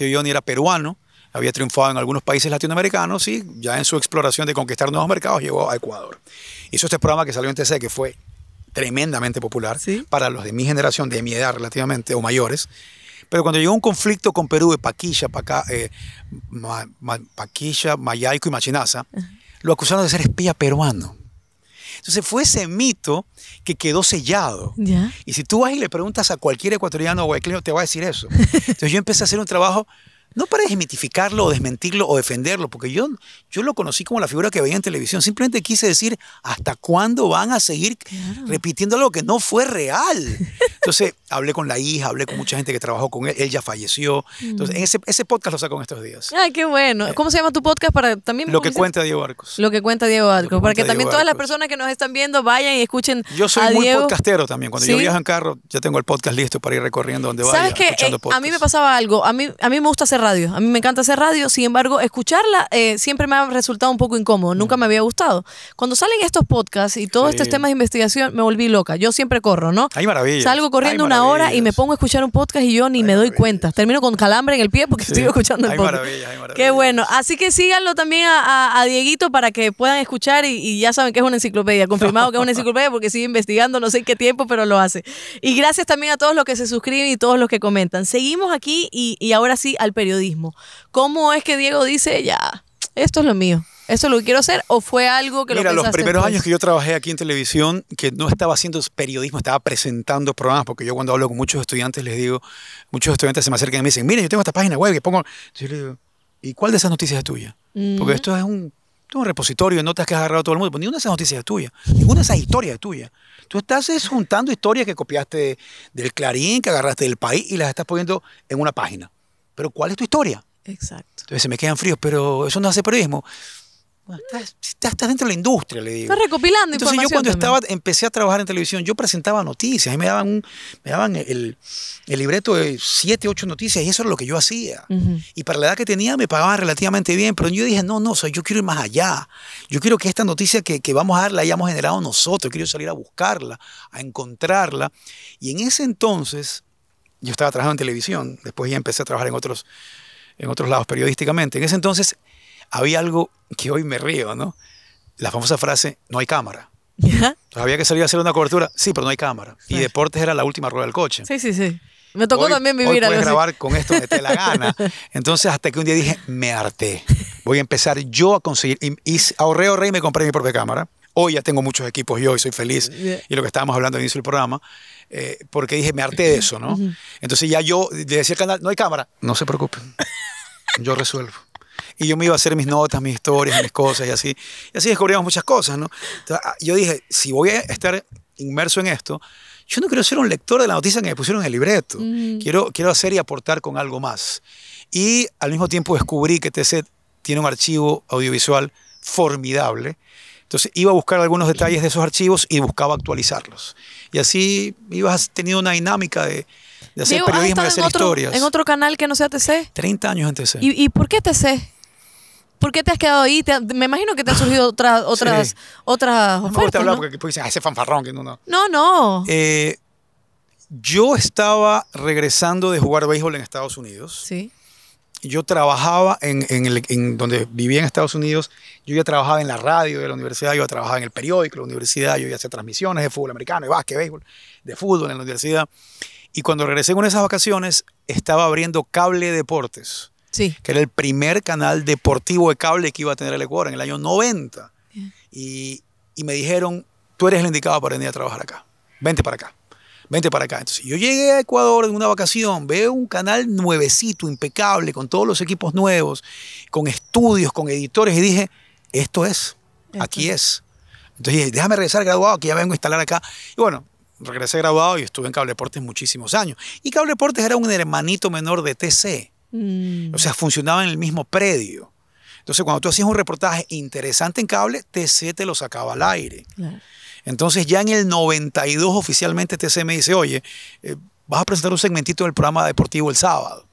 Johnny era peruano, había triunfado en algunos países latinoamericanos y ya en su exploración de conquistar nuevos mercados llegó a Ecuador. Hizo este programa que salió en TC, que fue tremendamente popular para los de mi generación, de mi edad relativamente, o mayores. Pero cuando llegó un conflicto con Perú de Paquilla, eh, Mayaico y Machinaza, lo acusaron de ser espía peruano. Entonces fue ese mito que quedó sellado. Y si tú vas y le preguntas a cualquier ecuatoriano o guayaquileño, te va a decir eso. Entonces yo empecé a hacer un trabajo no para desmitificarlo o desmentirlo o defenderlo, porque yo, yo lo conocí como la figura que veía en televisión. Simplemente quise decir, ¿hasta cuándo van a seguir repitiendo algo que no fue real? Entonces, hablé con la hija, hablé con mucha gente que trabajó con él, él ya falleció. Entonces, mm. ese, podcast lo saco en estos días. Ay, qué bueno. Eh. ¿Cómo se llama tu podcast? para también Lo que cuenta Diego Arcos. Lo que cuenta Diego Arcos, para que también todas las personas que nos están viendo vayan y escuchen Yo soy muy podcastero también. Cuando yo viajo en carro, ya tengo el podcast listo para ir recorriendo donde vaya. ¿Sabes qué? Eh, a mí me pasaba algo. A mí, a mí me gusta hacer radio. A mí me encanta hacer radio. Sin embargo, escucharla eh, siempre me ha resultado un poco incómodo. Nunca mm. me había gustado. Cuando salen estos podcasts y todos estos temas de investigación, me volví loca. Yo siempre corro, ¿no? Hay Salgo corriendo una hora y me pongo a escuchar un podcast y yo ni me doy cuenta. Termino con calambre en el pie porque estoy escuchando el podcast. Qué bueno. Así que síganlo también a, Dieguito para que puedan escuchar y, ya saben que es una enciclopedia. Confirmado que es una enciclopedia porque sigue investigando no sé qué tiempo, pero lo hace. Y gracias también a todos los que se suscriben y todos los que comentan. Seguimos aquí y, ahora sí al periodo periodismo. ¿Cómo es que Diego dice, ya, esto es lo mío? esto es lo que quiero hacer o fue algo que Mira, los primeros años que yo trabajé aquí en televisión, que no estaba haciendo periodismo, estaba presentando programas, porque yo cuando hablo con muchos estudiantes les digo, muchos estudiantes se me acercan y me dicen, mire, yo tengo esta página web que pongo... Yo digo, ¿y cuál de esas noticias es tuya? Mm. Porque esto es un, repositorio de notas que has agarrado todo el mundo, pues ninguna de esas noticias es tuya, ninguna de esas historias es tuya. Tú estás juntando historias que copiaste del Clarín, que agarraste del país y las estás poniendo en una página. Pero ¿cuál es tu historia? Exacto. Entonces se me quedan fríos, pero eso no hace periodismo. estás, dentro de la industria, le digo. Estás recopilando Entonces yo cuando estaba, empecé a trabajar en televisión, yo presentaba noticias, y me daban, me daban el, libreto de siete, ocho noticias, y eso era lo que yo hacía. Y para la edad que tenía me pagaban relativamente bien, pero yo dije, no, no, yo quiero ir más allá. Yo quiero que esta noticia que, que vamos a dar la hayamos generado nosotros, quiero salir a buscarla, a encontrarla. Y en ese entonces yo estaba trabajando en televisión, después ya empecé a trabajar en otros, en otros lados periodísticamente. En ese entonces había algo que hoy me río, ¿no? La famosa frase, no hay cámara. había que salir a hacer una cobertura, sí, pero no hay cámara. Y deportes era la última rueda del coche. Sí, sí, sí. Me tocó también vivir hoy grabar con esto que te la gana. Entonces, hasta que un día dije, me harté. Voy a empezar yo a conseguir. Y, ahorreo ahorré, ahorré y me compré mi propia cámara. Hoy ya tengo muchos equipos yo y soy feliz. Y lo que estábamos hablando al inicio del programa. Eh, porque dije, me harté de eso, ¿no? Entonces ya yo le decía al canal, no hay cámara, no se preocupen, yo resuelvo. Y yo me iba a hacer mis notas, mis historias, mis cosas y así. Y así descubríamos muchas cosas, ¿no? Entonces, ah, yo dije, si voy a estar inmerso en esto, yo no quiero ser un lector de la noticia que me pusieron en el libreto. Quiero, quiero hacer y aportar con algo más. Y al mismo tiempo descubrí que TC tiene un archivo audiovisual formidable. Entonces iba a buscar algunos detalles de esos archivos y buscaba actualizarlos. Y así ibas teniendo una dinámica de, hacer periodismo y hacer en otro, historias. ¿En otro canal que no sea TC? 30 años en TC. ¿Y, y por qué TC? ¿Por qué te has quedado ahí? me imagino que te han surgido otras, otras ofertas. No ¿no? Ah, ese fanfarrón que no, no. No, eh, yo estaba regresando de jugar béisbol en Estados Unidos. Sí yo trabajaba en, el, donde vivía en Estados Unidos, yo ya trabajaba en la radio de la universidad, yo ya trabajaba en el periódico de la universidad, yo ya hacía transmisiones de fútbol americano, de básquet, béisbol, de fútbol en la universidad. Y cuando regresé con esas vacaciones, estaba abriendo Cable Deportes, sí. que era el primer canal deportivo de cable que iba a tener el Ecuador en el año 90. Y, y me dijeron, tú eres el indicado para venir a trabajar acá, vente para acá vente para acá. Entonces yo llegué a Ecuador en una vacación, veo un canal nuevecito, impecable, con todos los equipos nuevos, con estudios, con editores, y dije, esto es, aquí es. Entonces déjame regresar graduado, que ya vengo a instalar acá. Y bueno, regresé graduado y estuve en Cable Deportes muchísimos años. Y Cable Deportes era un hermanito menor de TC. Mm. O sea, funcionaba en el mismo predio. Entonces, cuando tú hacías un reportaje interesante en cable, TC te lo sacaba al aire. Claro. Entonces ya en el 92 oficialmente TCM dice, oye, eh, vas a presentar un segmentito del programa deportivo el sábado.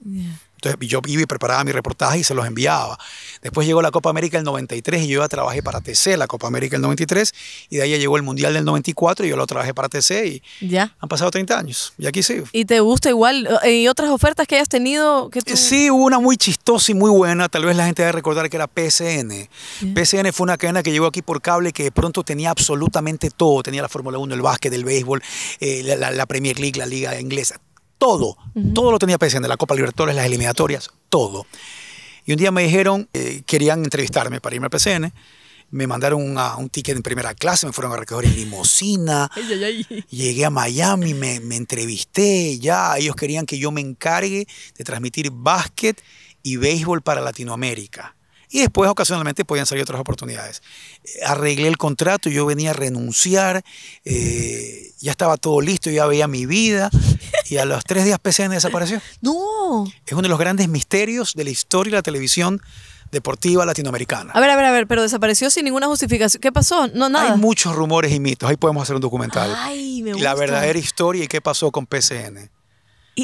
Entonces yo iba y preparaba mi reportaje y se los enviaba. Después llegó la Copa América del 93 y yo ya trabajé para TC, la Copa América del 93, y de ahí llegó el Mundial del 94 y yo lo trabajé para TC y ya. han pasado 30 años y aquí sigo. ¿Y te gusta igual? Eh, ¿Y otras ofertas que hayas tenido? Eh, sí, hubo una muy chistosa y muy buena, tal vez la gente debe recordar que era PSN. PCN PSN fue una cadena que llegó aquí por cable que de pronto tenía absolutamente todo, tenía la Fórmula 1, el básquet, el béisbol, eh, la Premier League, la liga inglesa, todo, todo lo tenía de la Copa Libertadores, las eliminatorias, todo. Y un día me dijeron, eh, querían entrevistarme para irme a PCN, me mandaron un ticket en primera clase, me fueron a recoger en limosina, llegué a Miami, me entrevisté, ya ellos querían que yo me encargue de transmitir básquet y béisbol para Latinoamérica. Y después ocasionalmente podían salir otras oportunidades. Eh, arreglé el contrato, yo venía a renunciar, eh, ya estaba todo listo, ya veía mi vida y a los tres días PCN desapareció. No. Es uno de los grandes misterios de la historia de la televisión deportiva latinoamericana. A ver, a ver, a ver, pero desapareció sin ninguna justificación. ¿Qué pasó? No, nada. Hay muchos rumores y mitos, ahí podemos hacer un documental. Ay, me gusta. La verdadera historia y qué pasó con PCN.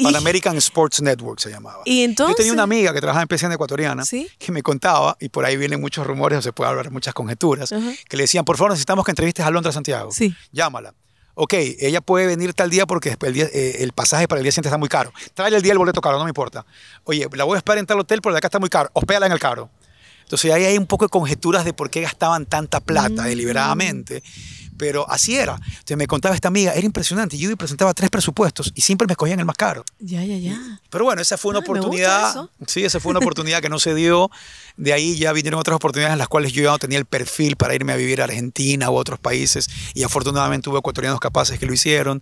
Pan American Sports Network se llamaba. Yo tenía una amiga que trabajaba en PCN ecuatoriana que me contaba, y por ahí vienen muchos rumores, o se puede hablar muchas conjeturas, que le decían, por favor, necesitamos que entrevistes a Londra Santiago. Llámala. Ok, ella puede venir tal día porque eh, el, pasaje para el día siguiente está muy caro. Trae el día el boleto caro, no me importa. Oye, la voy a esperar en tal hotel porque acá está muy caro. Hospédala en el caro. Entonces ahí hay un poco de conjeturas de por qué gastaban tanta plata deliberadamente, pero así era. Entonces me contaba esta amiga, era impresionante, yo presentaba tres presupuestos y siempre me escogían el más caro. Ya, ya, ya. Pero bueno, esa fue una ah, oportunidad. Sí, esa fue una oportunidad que no se dio. De ahí ya vinieron otras oportunidades en las cuales yo ya no tenía el perfil para irme a vivir a Argentina u otros países y afortunadamente hubo ecuatorianos capaces que lo hicieron.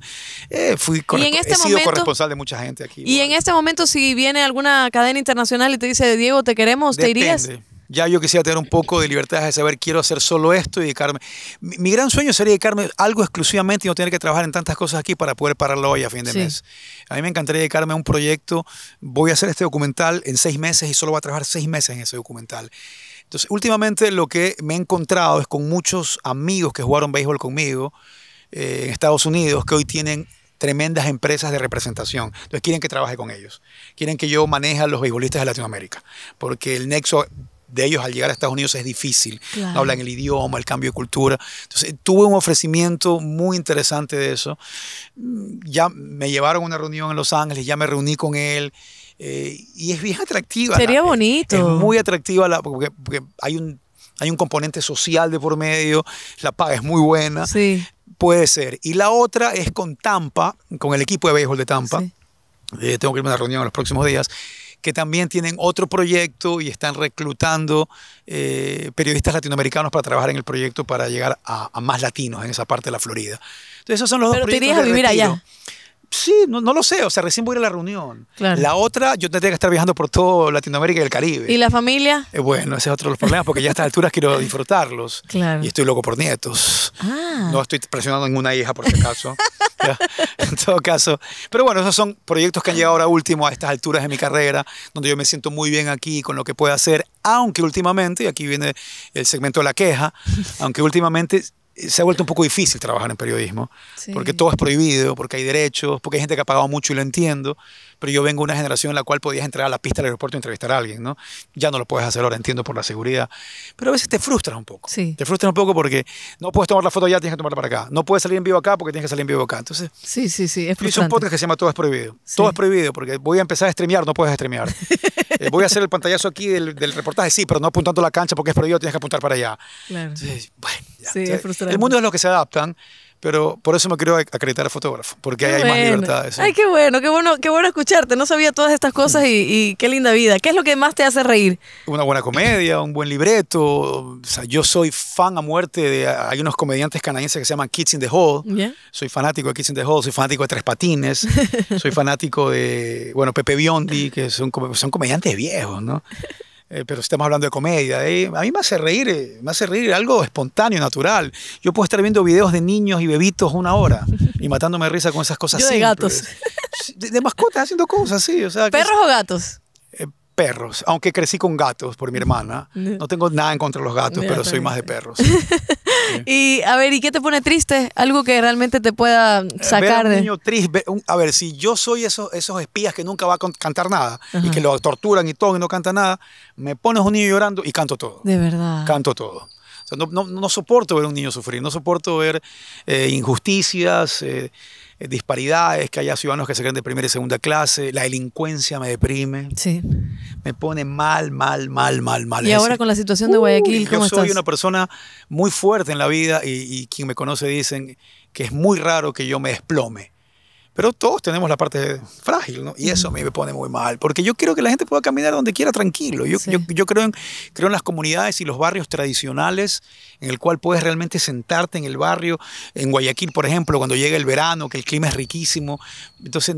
Eh, fui y en este he sido corresponsal de mucha gente aquí. Y en este momento si viene alguna cadena internacional y te dice, Diego, te queremos, ¿te irías? ya yo quisiera tener un poco de libertad de saber, quiero hacer solo esto y dedicarme. Mi, gran sueño sería dedicarme algo exclusivamente y no tener que trabajar en tantas cosas aquí para poder pararlo hoy a fin de mes. A mí me encantaría dedicarme a un proyecto, voy a hacer este documental en seis meses y solo voy a trabajar seis meses en ese documental. Entonces, últimamente lo que me he encontrado es con muchos amigos que jugaron béisbol conmigo eh, en Estados Unidos, que hoy tienen tremendas empresas de representación. Entonces quieren que trabaje con ellos. Quieren que yo maneje a los beisbolistas de Latinoamérica. Porque el nexo de ellos al llegar a Estados Unidos es difícil. hablan el idioma, el cambio de cultura. Entonces, tuve un ofrecimiento muy interesante de eso. Ya me llevaron a una reunión en Los Ángeles, ya me reuní con él. Eh, y es bien atractiva. Sería bonito. Es, muy atractiva porque, hay, un, hay un componente social de por medio, la paga es muy buena. Sí. Puede ser. Y la otra es con Tampa, con el equipo de béisbol de Tampa. Eh, tengo que irme a una reunión en los próximos días que también tienen otro proyecto y están reclutando eh, periodistas latinoamericanos para trabajar en el proyecto para llegar a, más latinos en esa parte de la Florida. Entonces, esos son los Pero dos proyectos. Pero te irías a vivir allá. Sí, no, lo sé, o sea, recién voy a ir a la reunión. La otra, yo tendría que estar viajando por toda Latinoamérica y el Caribe. ¿Y la familia? Eh, bueno, ese es otro de los problemas, porque ya a estas alturas quiero disfrutarlos. Y estoy loco por nietos. Ah. No estoy presionando a ninguna hija, por si acaso. en todo caso. Pero bueno, esos son proyectos que han llegado ahora último a estas alturas de mi carrera, donde yo me siento muy bien aquí con lo que puedo hacer, aunque últimamente, y aquí viene el segmento de la queja, aunque últimamente se ha vuelto un poco difícil trabajar en periodismo, porque todo es prohibido, porque hay derechos, porque hay gente que ha pagado mucho y lo entiendo, pero yo vengo de una generación en la cual podías entrar a la pista del aeropuerto y entrevistar a alguien, ¿no? Ya no lo puedes hacer ahora, entiendo por la seguridad, pero a veces te frustra un poco. Sí. Te frustra un poco porque no puedes tomar la foto ya tienes que tomarla para acá. No puedes salir en vivo acá porque tienes que salir en vivo acá. Entonces, sí, sí, sí, es frustrante. hice un podcast que se llama Todo es prohibido. Todo es prohibido porque voy a empezar a streamear, no puedes streamear. Eh, voy a hacer el pantallazo aquí del, reportaje, sí, pero no apuntando la cancha porque es prohibido, tienes que apuntar para allá. Claro. bueno, El mundo es lo que se adaptan. Pero por eso me quiero acreditar a fotógrafo, porque hay más libertades. Ay, qué bueno, qué bueno, qué bueno escucharte. No sabía todas estas cosas y, qué linda vida. ¿Qué es lo que más te hace reír? Una buena comedia, un buen libreto. yo soy fan a muerte de. Hay unos comediantes canadienses que se llaman Kids in the Hall. Soy fanático de Kids in the Hall, soy fanático de Tres Patines, soy fanático de, bueno, Pepe Biondi, que son, son comediantes viejos, ¿no? Pero eh, pero estamos hablando de comedia. Eh, a mí me hace reír, eh, me hace reír algo espontáneo, natural. Yo puedo estar viendo videos de niños y bebitos una hora y matándome risa con esas cosas. Yo de gatos. De, mascotas haciendo cosas, sí. ¿Perros o gatos? perros, aunque crecí con gatos por mi hermana. Mm. No tengo nada en contra de los gatos, pero soy más de perros. Y a ver, ¿y qué te pone triste? Algo que realmente te pueda eh, sacar de.? un niño triste. A ver, si yo soy esos, esos espías que nunca va a cantar nada y que lo torturan y todo y no canta nada, me pones un niño llorando y canto todo. De verdad. Canto todo. O sea, no, no, no soporto ver a un niño sufrir, no soporto ver eh, injusticias. Eh, eh, disparidades, que haya ciudadanos que se creen de primera y segunda clase, la delincuencia me deprime. Sí. Me pone mal, mal, mal, mal, mal. Y ahora con la situación de Guayaquil, ¿cómo Yo soy una persona muy fuerte en la vida y quien me conoce dicen que es muy raro que yo me desplome. Pero todos tenemos la parte frágil, ¿no? Y eso a mí me pone muy mal, porque yo quiero que la gente pueda caminar donde quiera tranquilo. Yo, yo, creo, en, creo en las comunidades y los barrios tradicionales, en el cual puedes realmente sentarte en el barrio. En Guayaquil, por ejemplo, cuando llega el verano, que el clima es riquísimo. Entonces,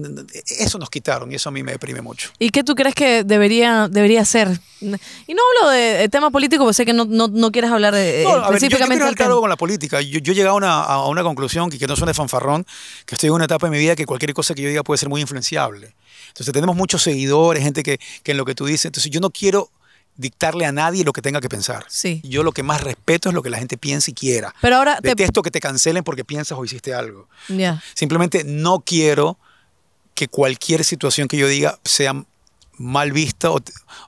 eso nos quitaron y eso a mí me deprime mucho. ¿Y qué tú crees que debería, debería ser? Y no hablo de tema político, porque sé que no, no, no quieres hablar de, eh, no, a específicamente. yo, yo quiero algo con la política. Yo, yo he llegado a una, a una conclusión que, que no suene fanfarrón, que estoy en una etapa de mi vida que cualquier cosa que yo diga puede ser muy influenciable. Entonces tenemos muchos seguidores, gente que, que en lo que tú dices, entonces yo no quiero dictarle a nadie lo que tenga que pensar. Yo lo que más respeto es lo que la gente piensa y quiera. Pero ahora detesto que te cancelen porque piensas o hiciste algo. Simplemente no quiero que cualquier situación que yo diga sea mal vista o,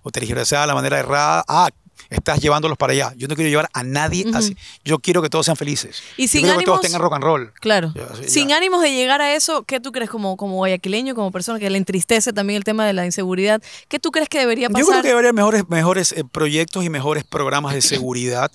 o tergiversada de la manera errada. Ah, estás llevándolos para allá. Yo no quiero llevar a nadie así. Yo quiero que todos sean felices. Y sin que todos tengan rock and roll. Claro. sin ánimos de llegar a eso, ¿qué tú crees como, como guayaquileño, como persona que le entristece también el tema de la inseguridad? ¿Qué tú crees que debería pasar? Yo creo que debería haber mejores, mejores eh, proyectos y mejores programas de seguridad,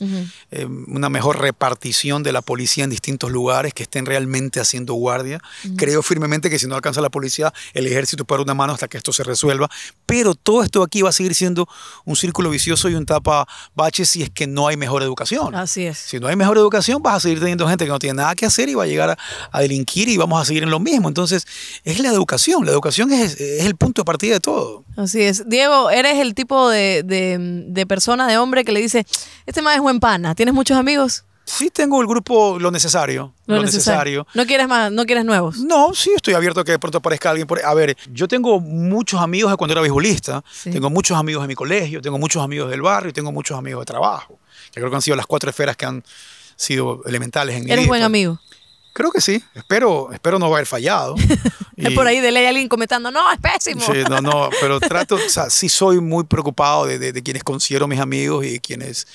em, una mejor repartición de la policía en distintos lugares que estén realmente haciendo guardia. Creo firmemente que si no alcanza la policía, el ejército puede una mano hasta que esto se resuelva, pero todo esto aquí va a seguir siendo un círculo vicioso y un tapa baches si es que no hay mejor educación. Así es. Si no hay mejor educación, vas a seguir teniendo gente que no tiene nada que hacer y va a llegar a, delinquir y vamos a seguir en lo mismo. Entonces, es la educación. La educación es, el punto de partida de todo. Así es. Diego, eres el tipo de, persona, de hombre que le dice, este más es buen pana, ¿tienes muchos amigos? Sí tengo el grupo lo necesario. Lo, necesario. No quieres más, no quieres nuevos. No, sí estoy abierto a que de pronto aparezca alguien. Por... A ver, yo tengo muchos amigos de cuando era beisbolista, tengo muchos amigos de mi colegio, tengo muchos amigos del barrio, tengo muchos amigos de trabajo. Que creo que han sido las cuatro esferas que han sido elementales en mi vida. ¿Eres buen amigo? Creo que sí. Espero, espero no haber fallado. es por ahí de ley alguien comentando, no, es pésimo. Sí, no, no, pero trato, o sea, sí soy muy preocupado de, quienes considero mis amigos y quienes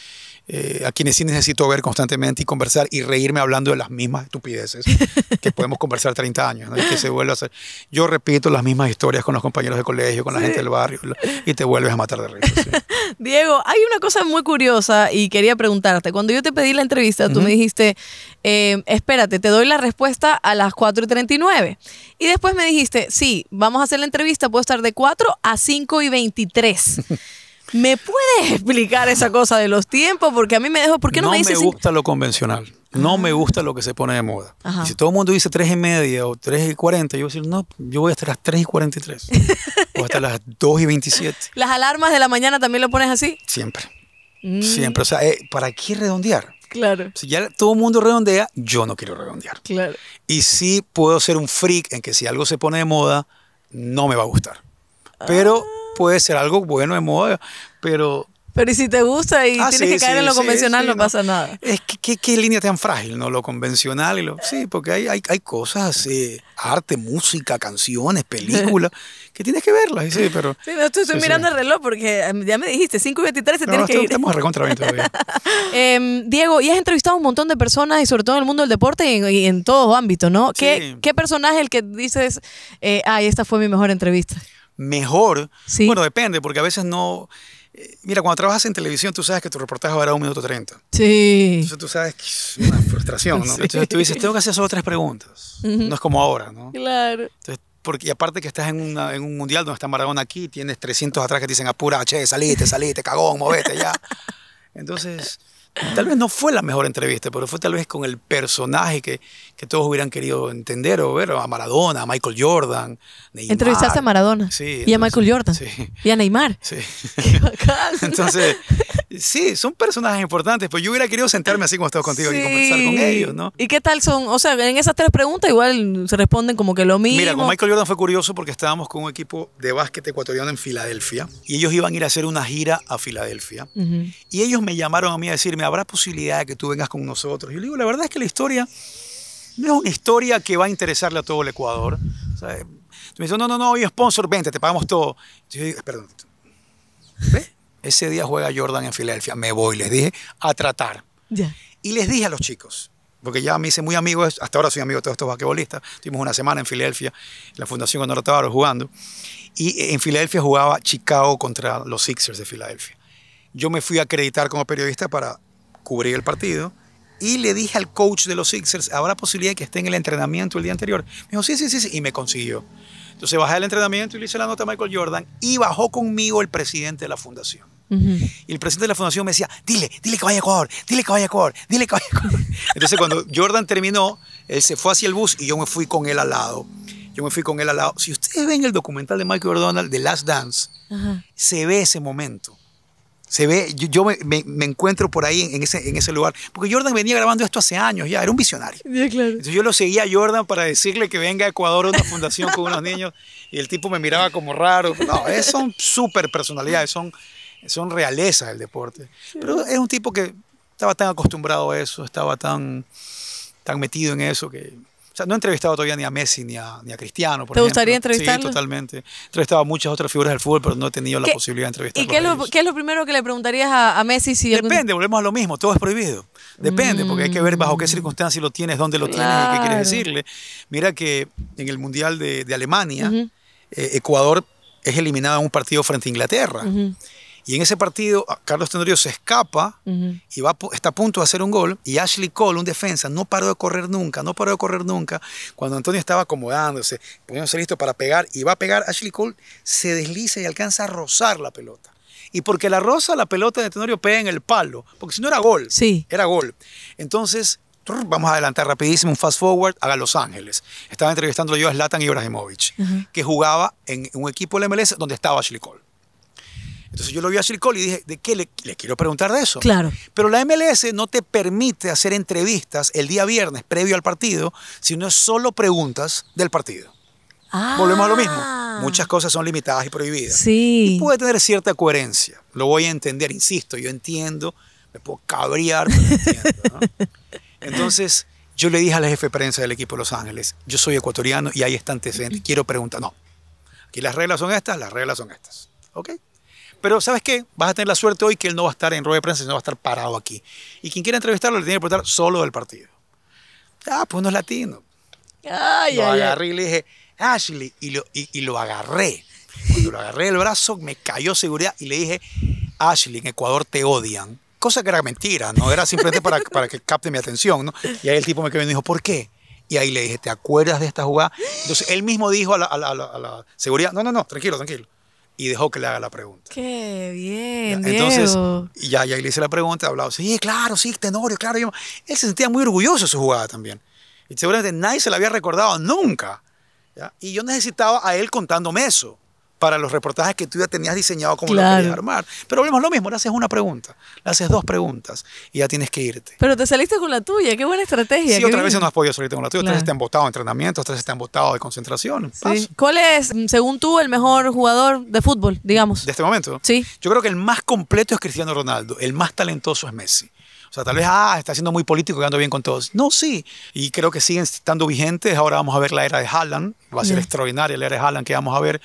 eh, a quienes sí necesito ver constantemente y conversar y reírme hablando de las mismas estupideces que podemos conversar 30 años, que se vuelve a hacer. Yo repito las mismas historias con los compañeros de colegio, con la gente del barrio, y te vuelves a matar de risa. Diego, hay una cosa muy curiosa y quería preguntarte. Cuando yo te pedí la entrevista, tú me dijiste, em, espérate, te doy la respuesta a las 4 y 39. Y después me dijiste, sí, vamos a hacer la entrevista, puedo estar de 4 a 5 y 23. ¿Me puedes explicar esa cosa de los tiempos? Porque a mí me dejo. ¿por qué no, me dices? No me gusta lo convencional. No me gusta lo que se pone de moda. si todo el mundo dice 3 y media o 3 y 40, yo voy a decir, no, yo voy hasta las 3 y 43. o hasta las 2 y 27. ¿Las alarmas de la mañana también lo pones así? Siempre. Mm. Siempre. O sea, eh, ¿para qué redondear? Claro. Si ya todo el mundo redondea, yo no quiero redondear. Claro. Y sí puedo ser un freak en que si algo se pone de moda, no me va a gustar. Pero. Ah puede ser algo bueno de moda, pero... Pero y si te gusta y ah, tienes que caer en lo convencional, no, pasa nada. Es que qué, qué línea tan frágil, ¿no? Lo convencional y lo... Sí, porque hay, hay, cosas arte, música, canciones, películas, que tienes que verlas. sí, pero... Sí, no, estoy, mirando el reloj porque em, ya me dijiste, 5 y 23 se tienes que ver. ir. Estamos recontra todavía. Em, Diego, y has entrevistado a un montón de personas y sobre todo en el mundo del deporte y en, y en todos ámbitos, ¿no? ¿Qué, ¿Qué personaje el que dices, eh, ay, esta fue mi mejor entrevista? mejor. Bueno, depende, porque a veces no... Eh, mira, cuando trabajas en televisión, tú sabes que tu reportaje va a un minuto treinta. Sí. Entonces tú sabes que es una frustración, ¿no? Entonces tú dices, tengo que hacer solo tres preguntas. No es como ahora, ¿no? Claro. Entonces, porque, y aparte que estás en, en, un mundial donde está Maradona aquí, tienes 300 atrás que te dicen, apura, che, saliste, saliste, cagón, movete ya. Entonces, tal vez no fue la mejor entrevista, pero fue tal vez con el personaje que, que todos hubieran querido entender o ver, a Maradona, a Michael Jordan, Neymar. Entrevistaste a Maradona sí, y a Michael Jordan sí. y a Neymar. Sí. Entonces, sí, son personajes importantes, pues yo hubiera querido sentarme así como estaba contigo y conversar con ellos, ¿no? ¿Y qué tal son? O sea, en esas tres preguntas igual se responden como que lo mismo. Mira, con Michael Jordan fue curioso porque estábamos con un equipo de básquet ecuatoriano en Filadelfia y ellos iban a ir a hacer una gira a Filadelfia y ellos me llamaron a mí a decirme, ¿habrá posibilidad de que tú vengas con nosotros? Y yo le digo, la verdad es que la historia no es una historia que va a interesarle a todo el Ecuador. O eh, me dice, no, no, no, hoy sponsor, vente, te pagamos todo. Yo digo, eh, perdón. Ese día juega Jordan en Filadelfia, me voy, les dije, a tratar. Y les dije a los chicos, porque ya me hice muy amigo, hasta ahora soy amigo de todos estos basquetbolistas. Tuvimos una semana en Filadelfia, la Fundación Honor estábamos jugando. Y eh, en Filadelfia jugaba Chicago contra los Sixers de Filadelfia. Yo me fui a acreditar como periodista para cubrir el partido. Y le dije al coach de los Sixers, ¿habrá posibilidad de que esté en el entrenamiento el día anterior? Me dijo, sí, sí, sí, sí. Y me consiguió. Entonces bajé al entrenamiento y le hice la nota a Michael Jordan y bajó conmigo el presidente de la fundación. Y el presidente de la fundación me decía, dile, dile que vaya a Ecuador, dile que vaya a Ecuador, dile que vaya a Ecuador. Entonces cuando Jordan terminó, él se fue hacia el bus y yo me fui con él al lado. Yo me fui con él al lado. Si ustedes ven el documental de Michael Jordan, The Last Dance, se ve ese momento. Se ve, yo, me, encuentro por ahí en ese, en ese lugar. Porque Jordan venía grabando esto hace años ya, era un visionario. yo lo seguía a Jordan para decirle que venga a Ecuador a una fundación con unos niños y el tipo me miraba como raro. No, son super personalidades, son, son realeza del deporte. Pero es un tipo que estaba tan acostumbrado a eso, estaba tan, tan metido en eso que no he entrevistado todavía ni a Messi ni a, ni a Cristiano. Por ¿Te gustaría entrevistarlo? totalmente. He entrevistado a muchas otras figuras del fútbol, pero no he tenido la posibilidad de entrevistar ¿Y qué es, lo, qué es, lo, primero que le preguntarías a, Messi? si Depende, volvemos a lo mismo, todo es prohibido. Depende, porque hay que ver bajo qué mm. circunstancias lo tienes, dónde lo tienes y qué quieres decirle. Mira que en el Mundial de, Alemania, eh, Ecuador es eliminado en un partido frente a Inglaterra. Y en ese partido, ah, Carlos Tenorio se escapa y está a punto de hacer un gol. Y Ashley Cole, un defensa, no paró de correr nunca, no paró de correr nunca. Cuando Antonio estaba acomodándose, poniéndose listo para pegar y va a pegar, Ashley Cole se desliza y alcanza a rozar la pelota. Y porque la roza, la pelota de Tenorio pega en el palo, porque si no era gol. Sí. Era gol. Entonces, vamos a adelantar rapidísimo un fast forward a Los Ángeles. Estaba entrevistando yo a Zlatan Ibrahimovic, que jugaba en un equipo de MLS donde estaba Ashley Cole. Entonces yo lo vi a Sir y dije, ¿de qué le, quiero preguntar de eso? Claro. Pero la MLS no te permite hacer entrevistas el día viernes previo al partido, sino solo preguntas del partido. Volvemos a lo mismo. Ah. Muchas cosas son limitadas y prohibidas. Sí. Y puede tener cierta coherencia. Lo voy a entender, insisto, yo entiendo, me puedo cabrear, pero entiendo. Entonces, yo le dije al jefe de prensa del equipo de Los Ángeles, yo soy ecuatoriano y ahí está antecedente, quiero preguntar. No. Aquí las reglas son estas, las reglas son estas. ¿Ok? Pero ¿sabes qué? Vas a tener la suerte hoy que él no va a estar en rueda de prensa, sino va a estar parado aquí. Y quien quiera entrevistarlo le tiene que preguntar solo del partido. Ah, pues no es latino. lo agarré y le dije, Ashley, y lo, y, lo agarré. Cuando lo agarré del brazo, me cayó seguridad y le dije, Ashley, en Ecuador te odian. Cosa que era mentira, ¿no? Era simplemente para, para que capte mi atención, ¿no? Y ahí el tipo me quedó y me dijo, ¿por qué? Y ahí le dije, ¿te acuerdas de esta jugada? Entonces él mismo dijo a la seguridad, no, no, no, tranquilo, tranquilo y dejó que le haga la pregunta. Qué bien. entonces, y ya, ya le hice la pregunta, hablaba, sí, claro, sí, Tenorio, claro. él se sentía muy orgulloso de su jugada también. Y seguramente nadie se la había recordado nunca. Y yo necesitaba a él contándome eso para los reportajes que tú ya tenías diseñado como lo querías armar. Pero vemos lo mismo, le haces una pregunta, le haces dos preguntas y ya tienes que irte. Pero te saliste con la tuya, qué buena estrategia. Sí, otra vez no has podido salirte con la tuya, claro. están botados de entrenamiento ustedes están botados de concentración. ¿Cuál es, según tú, el mejor jugador de fútbol, digamos? De este momento. Sí. Yo creo que el más completo es Cristiano Ronaldo, el más talentoso es Messi. O sea, tal vez, ah, está siendo muy político y ando bien con todos. No, sí. Y creo que siguen estando vigentes. Ahora vamos a ver la era de Haaland. Va a ser extraordinaria la era de Haaland que vamos a ver.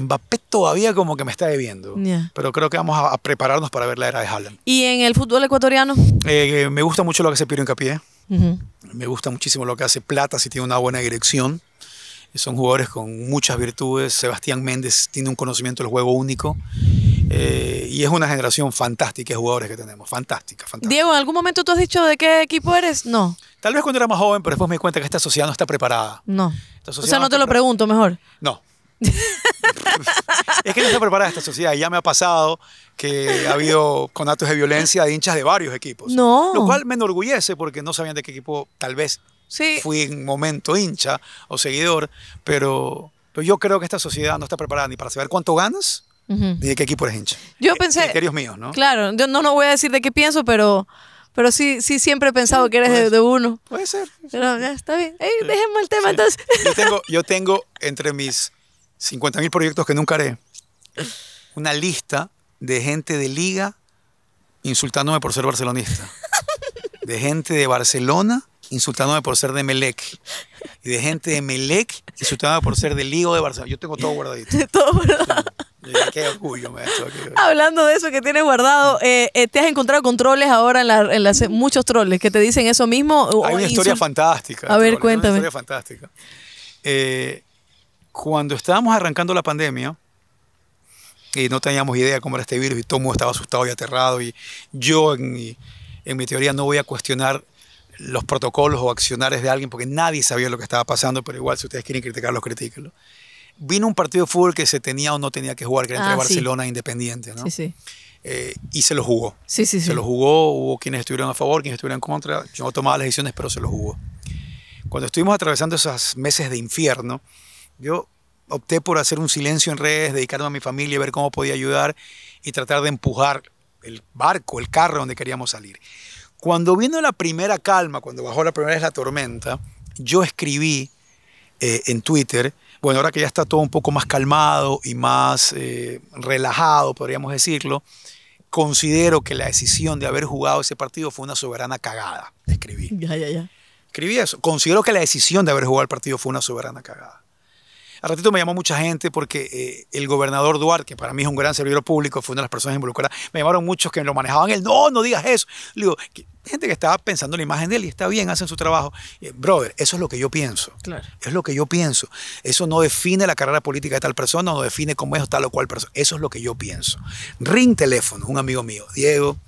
Mbappé todavía como que me está debiendo. Pero creo que vamos a, prepararnos para ver la era de Haaland. ¿Y en el fútbol ecuatoriano? Eh, me gusta mucho lo que hace Piro Incapié. Me gusta muchísimo lo que hace Plata, si tiene una buena dirección. Eh, son jugadores con muchas virtudes. Sebastián Méndez tiene un conocimiento del juego único. Eh, y es una generación fantástica de jugadores que tenemos. Fantástica, fantástica. Diego, ¿en algún momento tú has dicho de qué equipo eres? No. Tal vez cuando era más joven, pero después me di cuenta que esta sociedad no está preparada. No. O sea, no te lo pregunto mejor. No. es que no está preparada esta sociedad. ya me ha pasado que ha habido conatos de violencia de hinchas de varios equipos. No. Lo cual me enorgullece porque no sabían de qué equipo tal vez fui en momento hincha o seguidor, pero yo creo que esta sociedad no está preparada ni para saber cuánto ganas, ni de qué equipo eres hincha. Yo eh, pensé... queridos míos, ¿no? Claro, yo no, no voy a decir de qué pienso, pero... Pero sí, sí, siempre he pensado que eres de, uno. Puede ser. Pero ya está bien. Hey, dejemos el tema entonces. Yo tengo, yo tengo entre mis 50.000 proyectos que nunca haré. Una lista de gente de liga insultándome por ser barcelonista. De gente de Barcelona insultándome por ser de Melec. Y de gente de Melec insultándome por ser de Liga o de Barcelona. Yo tengo todo guardadito. Todo guardado. Qué orgullo, Hablando de eso que tienes guardado, eh, eh, ¿te has encontrado con troles ahora en, las, muchos troles que te dicen eso mismo? Hay una historia fantástica. A ver, cuéntame. una historia fantástica. Eh, cuando estábamos arrancando la pandemia, y no teníamos idea cómo era este virus, y todo mundo estaba asustado y aterrado, y yo en mi, teoría no voy a cuestionar los protocolos o accionares de alguien porque nadie sabía lo que estaba pasando, pero igual si ustedes quieren criticarlo, critíquenlo. Vino un partido de fútbol que se tenía o no tenía que jugar, que era entre ah, Barcelona e Independiente, ¿no? Sí, sí. Eh, y se lo jugó. Sí, sí, Se lo jugó, hubo quienes estuvieron a favor, quienes estuvieron en contra, yo no tomaba las decisiones, pero se lo jugó. Cuando estuvimos atravesando esos meses de infierno, yo opté por hacer un silencio en redes, dedicarme a mi familia, ver cómo podía ayudar y tratar de empujar el barco, el carro donde queríamos salir. Cuando vino la primera calma, cuando bajó la primera vez la tormenta, yo escribí eh, en Twitter, bueno, ahora que ya está todo un poco más calmado y más eh, relajado, podríamos decirlo, considero que la decisión de haber jugado ese partido fue una soberana cagada, escribí. Ya, ya, ya. Escribí eso. Considero que la decisión de haber jugado el partido fue una soberana cagada. Al ratito me llamó mucha gente porque eh, el gobernador Duarte, que para mí es un gran servidor público, fue una de las personas involucradas, me llamaron muchos que lo manejaban él. No, no digas eso. digo, gente que estaba pensando en la imagen de él y está bien, hacen su trabajo. Eh, brother, eso es lo que yo pienso. Claro. Es lo que yo pienso. Eso no define la carrera política de tal persona, no define cómo es tal o cual persona. Eso es lo que yo pienso. Ring teléfono, un amigo mío, Diego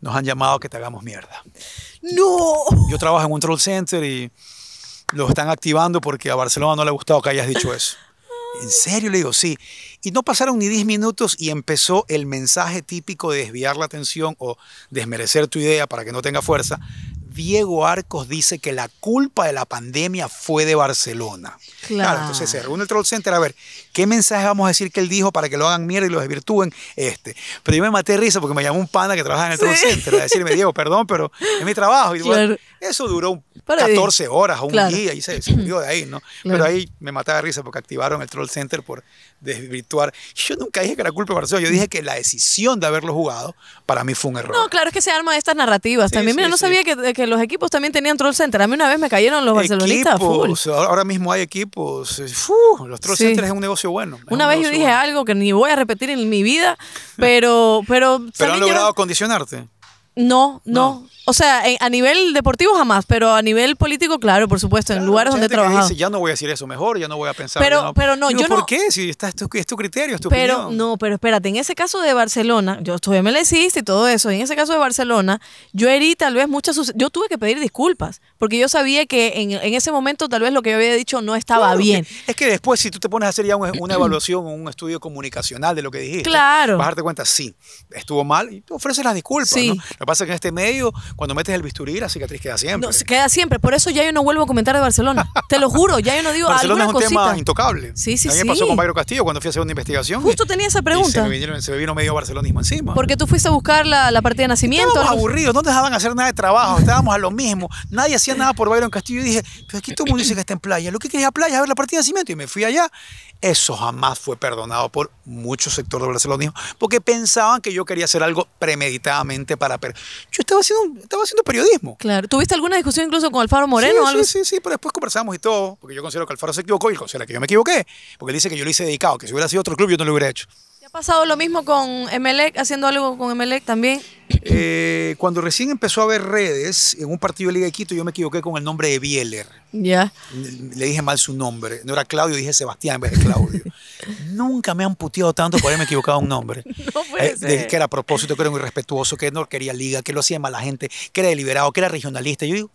nos han llamado que te hagamos mierda. No. Yo trabajo en un troll center y lo están activando porque a Barcelona no le ha gustado que hayas dicho eso. ¿En serio? Le digo, sí. Y no pasaron ni 10 minutos y empezó el mensaje típico de desviar la atención o desmerecer tu idea para que no tenga fuerza, Diego Arcos dice que la culpa de la pandemia fue de Barcelona. Claro. entonces se reúne el Troll Center a ver qué mensaje vamos a decir que él dijo para que lo hagan mierda y lo desvirtúen. Este. Pero yo me maté de risa porque me llamó un pana que trabaja en el Troll Center a decirme, Diego, perdón, pero es mi trabajo. Y eso duró 14 horas o un día y se, subió de ahí, ¿no? Pero ahí me mataba de risa porque activaron el Troll Center por desvirtuar. Yo nunca dije que era culpa de Barcelona, yo dije que la decisión de haberlo jugado para mí fue un error. No, claro, es que se arma estas narrativas. También, mira, no sabía que los equipos también tenían troll center. A mí una vez me cayeron los barcelonistas. Ahora mismo hay equipos. Eh, los troll centers es un negocio bueno. Una vez yo dije algo que ni voy a repetir en mi vida, pero... Pero, pero han logrado condicionarte. no, no, o sea, a nivel deportivo jamás, pero a nivel político, claro, por supuesto, en lugares donde he ya no voy a decir eso mejor, ya no voy a pensar. Pero no, pero no yo ¿por qué? Si está, es, tu, criterio, es tu pero, No, pero espérate, en ese caso de Barcelona, yo todavía me la hiciste y todo eso, en ese caso de Barcelona, yo herí tal vez muchas... Yo tuve que pedir disculpas, porque yo sabía que en, en ese momento tal vez lo que yo había dicho no estaba bien. es que después si tú te pones a hacer ya una evaluación, un estudio comunicacional de lo que dijiste, claro. vas a darte cuenta, sí, estuvo mal, y te ofreces las disculpas. Sí. Lo que pasa es que en este medio cuando metes el bisturí, la cicatriz queda siempre. No, queda siempre. Por eso ya yo no vuelvo a comentar de Barcelona. Te lo juro, ya yo no digo Barcelona es un tema intocable. Sí, sí, sí. pasó con Bayro Castillo cuando fui a hacer una investigación. Justo tenía esa pregunta. se, me vino medio barcelonismo encima. Porque tú fuiste a buscar la, la partida de nacimiento. Estábamos aburridos, no dejaban hacer nada de trabajo, estábamos a lo mismo. Nadie hacía nada por Bayron Castillo. Y dije, pero aquí todo el mundo dice que está en playa. Lo que quería playa, a ver la partida de nacimiento. Y me fui allá. Eso jamás fue perdonado por mucho sector de barcelonismo, porque pensaban que yo quería hacer algo premeditadamente para... Yo estaba haciendo un estaba haciendo periodismo. Claro. ¿Tuviste alguna discusión incluso con Alfaro Moreno o algo? Sí, sí, sí, pero después conversamos y todo, porque yo considero que Alfaro se equivocó y él considera que yo me equivoqué, porque él dice que yo lo hice dedicado, que si hubiera sido otro club yo no lo hubiera hecho pasado lo mismo con Emelec, haciendo algo con Emelec también? Eh, cuando recién empezó a ver redes, en un partido de Liga de Quito, yo me equivoqué con el nombre de Bieler. Ya. Le dije mal su nombre. No era Claudio, dije Sebastián en vez de Claudio. Nunca me han puteado tanto por haberme equivocado un nombre. No eh, que era a propósito, que era un irrespetuoso, que no quería liga, que lo hacía mala gente, que era deliberado, que era regionalista. Yo digo,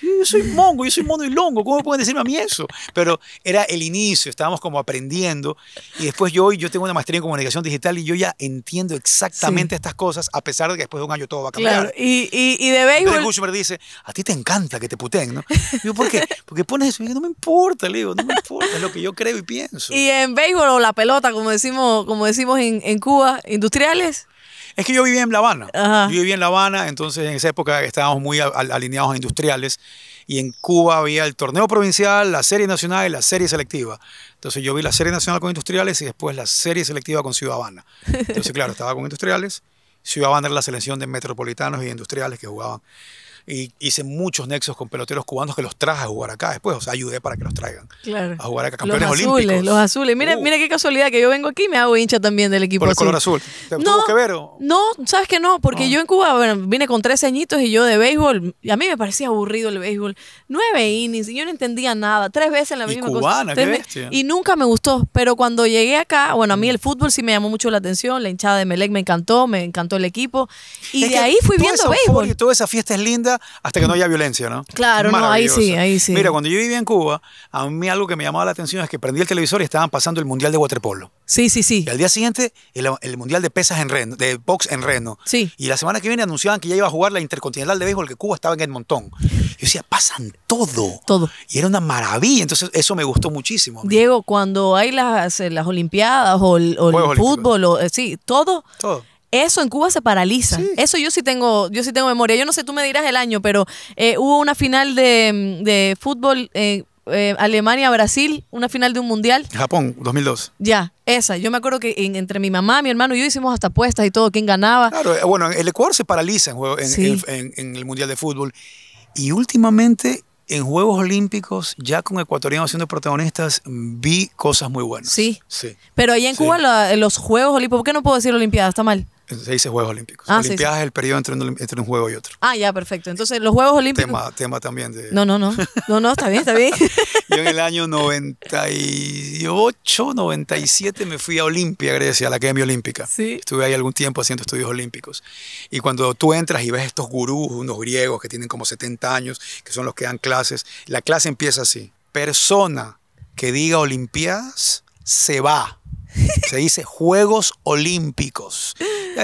yo, soy mongo, yo soy mono y longo, ¿cómo pueden decirme a mí eso? Pero era el inicio, estábamos como aprendiendo. Y después yo hoy, yo tengo una maestría en comunicación digital y yo ya entiendo exactamente estas cosas, a pesar de que después de un año todo va a cambiar. Claro, y, y, y de béisbol. me dice, a ti te encanta que te puten ¿no? yo, ¿por qué? Porque pones eso. Y yo, no me importa, le digo, no me importa, es lo que yo creo y pienso. Y en béisbol o la pelota, como decimos, como decimos en, en Cuba, industriales. Es que yo vivía en La Habana. Yo vivía en La Habana, entonces en esa época estábamos muy alineados a industriales. Y en Cuba había el torneo provincial, la serie nacional y la serie selectiva. Entonces yo vi la serie nacional con industriales y después la serie selectiva con Ciudad Habana. Entonces, claro, estaba con industriales. Ciudad Habana era la selección de metropolitanos y industriales que jugaban y hice muchos nexos con peloteros cubanos que los traje a jugar acá después, o sea, ayudé para que los traigan a jugar acá, campeones los azules, Los azules, uh. mira, qué casualidad que yo vengo aquí y me hago hincha también del equipo. Por el color azul. no, que No, sabes que no, porque ah. yo en Cuba, bueno, vine con tres ceñitos y yo de béisbol, a mí me parecía aburrido el béisbol. Nueve innings y yo no entendía nada, tres veces en la y misma cubana, cosa. Y nunca me gustó, pero cuando llegué acá, bueno, a mí mm. el fútbol sí me llamó mucho la atención, la hinchada de Melec me encantó, me encantó el equipo y de ahí fui viendo béisbol. y Toda esa fiesta es linda hasta que no haya violencia, ¿no? Claro, no, ahí sí, ahí sí. Mira, cuando yo vivía en Cuba, a mí algo que me llamaba la atención es que prendí el televisor y estaban pasando el Mundial de Waterpolo. Sí, sí, sí. Y al día siguiente, el, Mundial de Pesas en Reno, de Box en Reno. Sí. Y la semana que viene anunciaban que ya iba a jugar la Intercontinental de Béisbol, que Cuba estaba en el montón. Yo decía, pasan todo. Todo. Y era una maravilla. Entonces, eso me gustó muchísimo. Diego, cuando hay las, eh, las Olimpiadas o el, fútbol, eh, sí, todo. Todo eso en Cuba se paraliza. Eso yo sí tengo, yo sí tengo memoria. Yo no sé, tú me dirás el año, pero eh, hubo una final de, mm, fútbol eh, eh, Alemania-Brasil, una final de un mundial. Japón, 2002. Ya, esa. Yo me acuerdo que entre mi mamá, mi hermano y yo hicimos hasta apuestas y todo, quién ganaba. Claro, bueno, el Ecuador se paraliza en, el mundial de fútbol. Y últimamente en Juegos Olímpicos, ya con ecuatorianos siendo protagonistas, vi cosas muy buenas. Sí. sí. Pero ahí en Cuba los Juegos Olímpicos, ¿por qué no puedo decir Olimpiadas? Está mal. Se dice Juegos Olímpicos. Ah, Olimpiadas es el periodo entre un, juego y otro. Ah, ya, perfecto. Entonces, los Juegos Olímpicos. Tema, también de. No, no, no. No, no, está bien, está bien. Yo en el año 98, 97 me fui a Olimpia, Grecia, a la Academia Olímpica. Sí. Estuve ahí algún tiempo haciendo estudios olímpicos. Y cuando tú entras y ves estos gurús, unos griegos que tienen como 70 años, que son los que dan clases, la clase empieza así. Persona que diga Olimpiadas se va. Se dice Juegos Olímpicos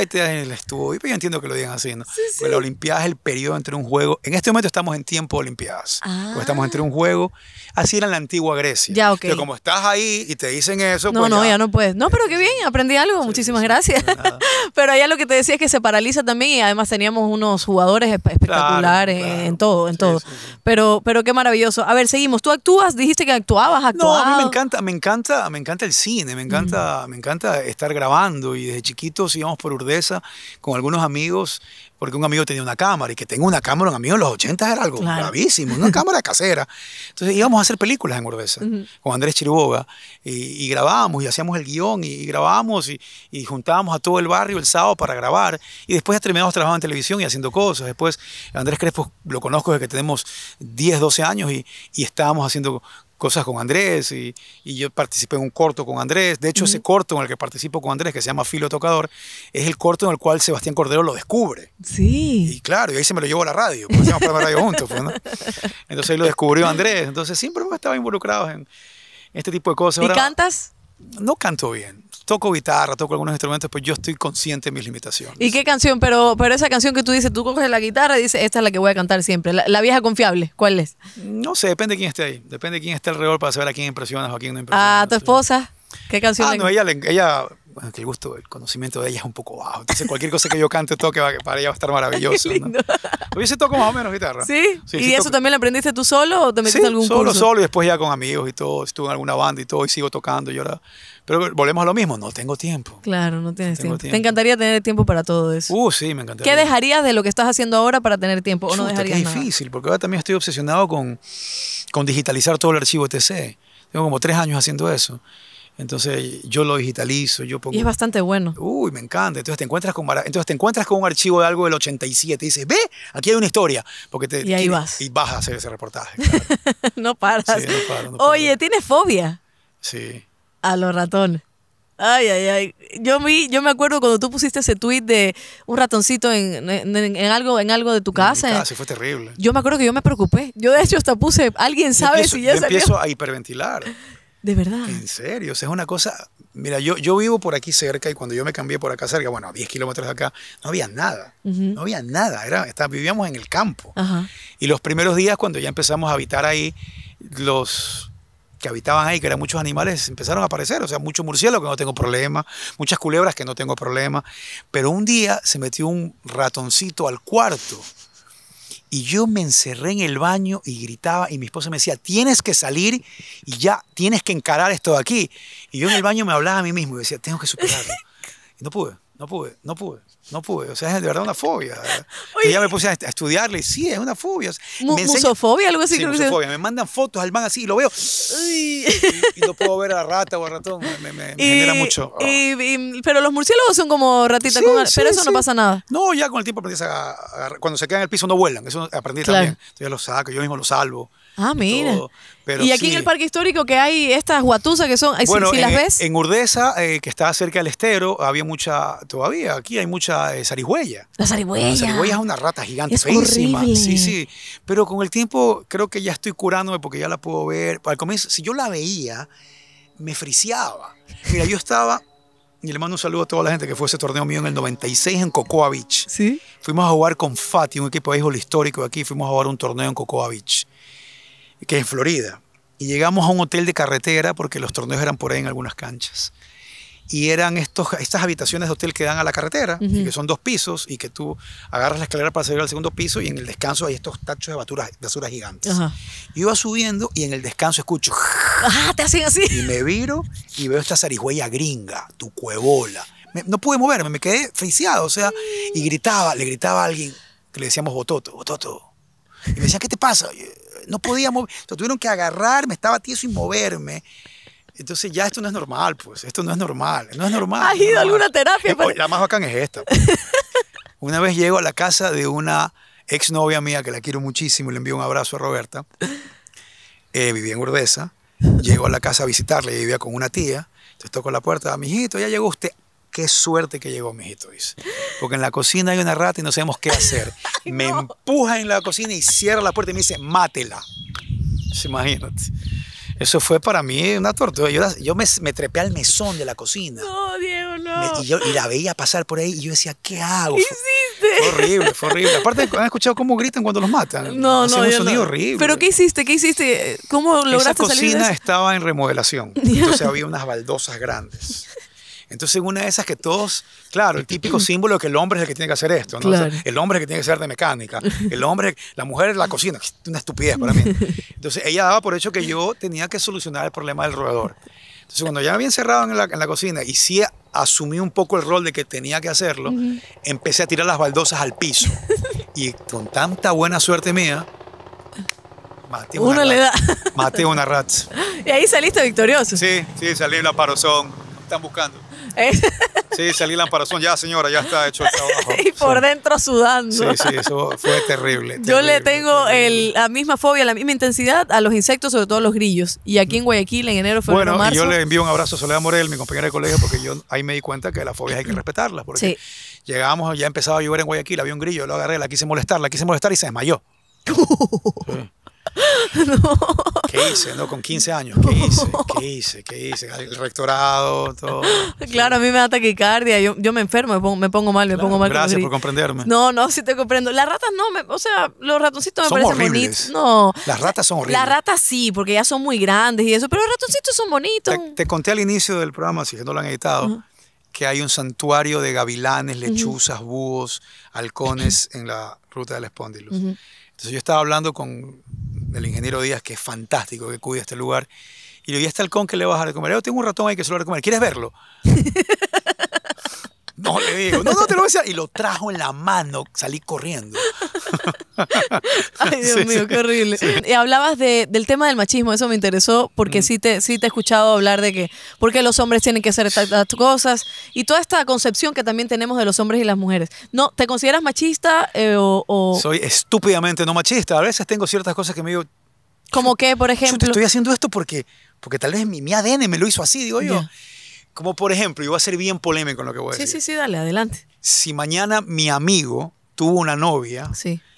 el estuvo y pues yo entiendo que lo digan así, pero pues la Olimpiada es el periodo entre un juego. En este momento estamos en tiempo de Olimpiadas. Pues ah. estamos entre un juego. Así era en la antigua Grecia. Ya, ok. Pero como estás ahí y te dicen eso. No, no, ya. no puedes. No, pero qué bien, aprendí algo. Muchísimas gracias. pero allá lo que te decía es que se paraliza también y además teníamos unos jugadores espectaculares en todo, en todo. Pero, pero qué maravilloso. A ver, seguimos. Tú actúas, dijiste que actuabas, actuabas. No, a mí me encanta, me encanta, me encanta el cine, me encanta, mm. me encanta estar grabando y desde chiquitos íbamos por con algunos amigos, porque un amigo tenía una cámara y que tengo una cámara, un amigo en los 80 era algo gravísimo, una cámara casera. Entonces íbamos a hacer películas en Orbeza con Andrés Chiriboga y, grabamos grabábamos y hacíamos el guión y, grabamos grabábamos y, juntábamos a todo el barrio el sábado para grabar y después terminamos trabajando en televisión y haciendo cosas. Después Andrés Crespo lo conozco desde que tenemos 10, 12 años y, y estábamos haciendo cosas con Andrés y, yo participé en un corto con Andrés. De hecho, ese corto en el que participo con Andrés, que se llama Filo Tocador, es el corto en el cual Sebastián Cordero lo descubre. Sí. Y claro, y ahí se me lo llevó a la radio, porque radio juntos. Pues, Entonces ahí lo descubrió Andrés. Entonces siempre hemos estado involucrados en este tipo de cosas. ¿Y cantas? No canto bien toco guitarra, toco algunos instrumentos, pues yo estoy consciente de mis limitaciones. ¿Y qué canción? Pero, pero esa canción que tú dices, tú coges la guitarra y dices, esta es la que voy a cantar siempre. La, vieja confiable, ¿cuál es? No sé, depende de quién esté ahí. Depende de quién esté alrededor para saber a quién impresionas o a quién no impresionas. ¿A tu esposa? ¿Qué canción? Ah, no, ella, ella bueno, que el gusto, el conocimiento de ella es un poco bajo. Entonces, cualquier cosa que yo cante, toque, para ella va a estar maravilloso. ¿no? Oye, se más o menos guitarra. ¿Sí? sí y eso también lo aprendiste tú solo o te metiste en algún solo, curso? solo, y después ya con amigos y todo. Estuve en alguna banda y todo, y sigo tocando. Y ahora... Pero volvemos a lo mismo, no tengo tiempo. Claro, no tienes tiempo. ¿Te encantaría tener tiempo para todo eso? Uh, sí, me encantaría. ¿Qué dejarías de lo que estás haciendo ahora para tener tiempo? ¿O Chuta, no dejarías es difícil, porque ahora también estoy obsesionado con, con digitalizar todo el archivo TC. Tengo como tres años haciendo eso. Entonces yo lo digitalizo, yo pongo... Y es bastante bueno. Uy, me encanta. Entonces te encuentras con, entonces te encuentras con un archivo de algo del 87 y dices, ve, aquí hay una historia. Porque te, y vas. a hacer ese reportaje. no paras. Oye, ¿tienes fobia? Sí. A los ratones. Ay, ay, ay. Yo, vi, yo me acuerdo cuando tú pusiste ese tweet de un ratoncito en, en, algo, en algo de tu casa. Ah, sí, fue terrible. Yo me acuerdo que yo me preocupé. Yo de hecho hasta puse, alguien sabe yo si ya empiezo a hiperventilar. De verdad. En serio, o sea, es una cosa. Mira, yo, yo vivo por aquí cerca y cuando yo me cambié por acá cerca, bueno, a 10 kilómetros de acá, no había nada. No había nada. Era, vivíamos en el campo. Y los primeros días, cuando ya empezamos a habitar ahí, los que habitaban ahí, que eran muchos animales, empezaron a aparecer. O sea, muchos murciélagos que no tengo problema, muchas culebras que no tengo problema. Pero un día se metió un ratoncito al cuarto y yo me encerré en el baño y gritaba y mi esposa me decía, tienes que salir y ya tienes que encarar esto de aquí. Y yo en el baño me hablaba a mí mismo y decía, tengo que superarlo. Y no pude, no pude, no pude. No pude, o sea, es de verdad una fobia. Oye. ya me puse a estudiarle, sí, es una fobia. Me ¿Musofobia? Algo así. Sí, musofobia. Me mandan fotos al man así y lo veo. Y, lo no puedo ver a rata o al ratón, me, genera mucho. Y, pero los murciélagos son como ratitas, pero eso no pasa nada. No, ya con el tiempo aprendí a, agarrar. Cuando se quedan en el piso no vuelan, eso aprendí también. yo los saco, yo mismo los salvo. Ah, mira. y aquí en el parque histórico que hay estas guatusas que son, bueno, si, en, las eh, ves. En Urdesa, eh, que está cerca del estero, había mucha, todavía aquí hay mucha de La zarigüeya. La zarigüeya es una rata gigante, es Sí, sí. Pero con el tiempo creo que ya estoy curándome porque ya la puedo ver. Al comienzo, si yo la veía, me friseaba. Mira, yo estaba, y le mando un saludo a toda la gente que fue ese torneo mío en el 96 en Cocoa Beach. Sí. Fuimos a jugar con Fati, un equipo de histórico de aquí, fuimos a jugar un torneo en Cocoa Beach, que es en Florida. Y llegamos a un hotel de carretera porque los torneos eran por ahí en algunas canchas y eran estos, estas habitaciones de hotel que dan a la carretera, que son dos pisos, y que tú agarras la escalera para salir al segundo piso, y en el descanso hay estos tachos de basura, basura gigantes. Yo iba subiendo y en el descanso escucho. ¡Ah, te hacen así. Y me viro y veo esta zarigüeya gringa, tu cuebola. no pude moverme, me quedé friciado o sea, y gritaba, le gritaba a alguien que le decíamos Bototo, Bototo. Y me decía, ¿qué te pasa? No podía moverme, tuvieron que agarrarme, estaba tieso y moverme. Entonces ya esto no es normal, pues, esto no es normal, no es normal. ¿Has ido a alguna terapia? Eh, la más bacán es esta. Pues. una vez llego a la casa de una exnovia mía que la quiero muchísimo y le envío un abrazo a Roberta. Eh, vivía en Urdesa. Llego a la casa a visitarla y vivía con una tía. Entonces toco la puerta, mijito, ya llegó usted. Qué suerte que llegó, mijito, dice. Porque en la cocina hay una rata y no sabemos qué hacer. me empuja en la cocina y cierra la puerta y me dice, mátela. Imagínate. Eso fue para mí una tortura. Yo, yo me, trepé al mesón de la cocina. No, Diego, no. y, yo, la veía pasar por ahí y yo decía, ¿qué hago? ¿Qué hiciste? Fue horrible, fue horrible. Aparte, han escuchado cómo gritan cuando los matan. No, Hacen no. un sonido horrible. ¿Pero qué hiciste? ¿Qué hiciste? ¿Cómo lograste salir? La cocina estaba en remodelación. Entonces había unas baldosas grandes. Entonces, una de esas que todos, claro, el típico símbolo es que el hombre es el que tiene que hacer esto, el hombre es el que tiene que ser de mecánica, el hombre, la mujer es la cocina, una estupidez para mí. Entonces, ella daba por hecho que yo tenía que solucionar el problema del roedor. Entonces, cuando ya me había encerrado en la, cocina y sí asumí un poco el rol de que tenía que hacerlo, empecé a tirar las baldosas al piso. y con tanta buena suerte mía, maté una le rat. Maté una rat. Y ahí saliste victorioso. Sí, sí, salí la parosón. Están buscando. Sí, salí la amparazón ya señora, ya está hecho el trabajo. y por dentro sudando. Sí, sí, eso fue terrible. Yo le tengo la misma fobia, la misma intensidad a los insectos, sobre todo a los grillos. Y aquí en Guayaquil, en enero, fue bueno, marzo. Bueno, yo le envío un abrazo a Soledad Morel, mi compañera de colegio, porque yo ahí me di cuenta que las fobias hay que respetarlas. Porque llegábamos, ya empezaba a llover en Guayaquil, había un grillo, lo agarré, la quise molestar, la quise molestar y se desmayó. No. ¿Qué hice? No, con 15 años. ¿Qué hice? ¿Qué hice? ¿Qué hice? El rectorado, todo. Claro, a mí me da taquicardia. Yo, me enfermo, me pongo, mal, me pongo mal. Gracias por comprenderme. No, no, sí te comprendo. Las ratas no, o sea, los ratoncitos me parecen bonitos. No. Las ratas son horribles. Las ratas sí, porque ya son muy grandes y eso, pero los ratoncitos son bonitos. Te, conté al inicio del programa, si no lo han editado. que hay un santuario de gavilanes, lechuzas, búhos, halcones en la ruta del Espóndilus. Entonces yo estaba hablando con del ingeniero Díaz, que es fantástico, que cuida este lugar. Y le digo, ¿y este halcón que le vas a recomendar? comer? Yo tengo un ratón ahí que se lo a comer. ¿Quieres verlo? No, le digo, no, no te lo voy Y lo trajo en la mano, salí corriendo. Ay, Dios mío, qué horrible. Y hablabas del tema del machismo, eso me interesó porque mm. sí, te, sí te he escuchado hablar de que porque los hombres tienen que hacer estas cosas y toda esta concepción que también tenemos de los hombres y las mujeres. No, ¿Te consideras machista eh, o, Soy estúpidamente no machista. A veces tengo ciertas cosas que me digo... ¿Como qué, por ejemplo? Yo te estoy haciendo esto porque, porque tal vez mi, ADN me lo hizo así, digo yo. Como por ejemplo, y voy a ser bien polémico en lo que voy a decir. Sí, sí, sí, dale, adelante. Si mañana mi amigo tuvo una novia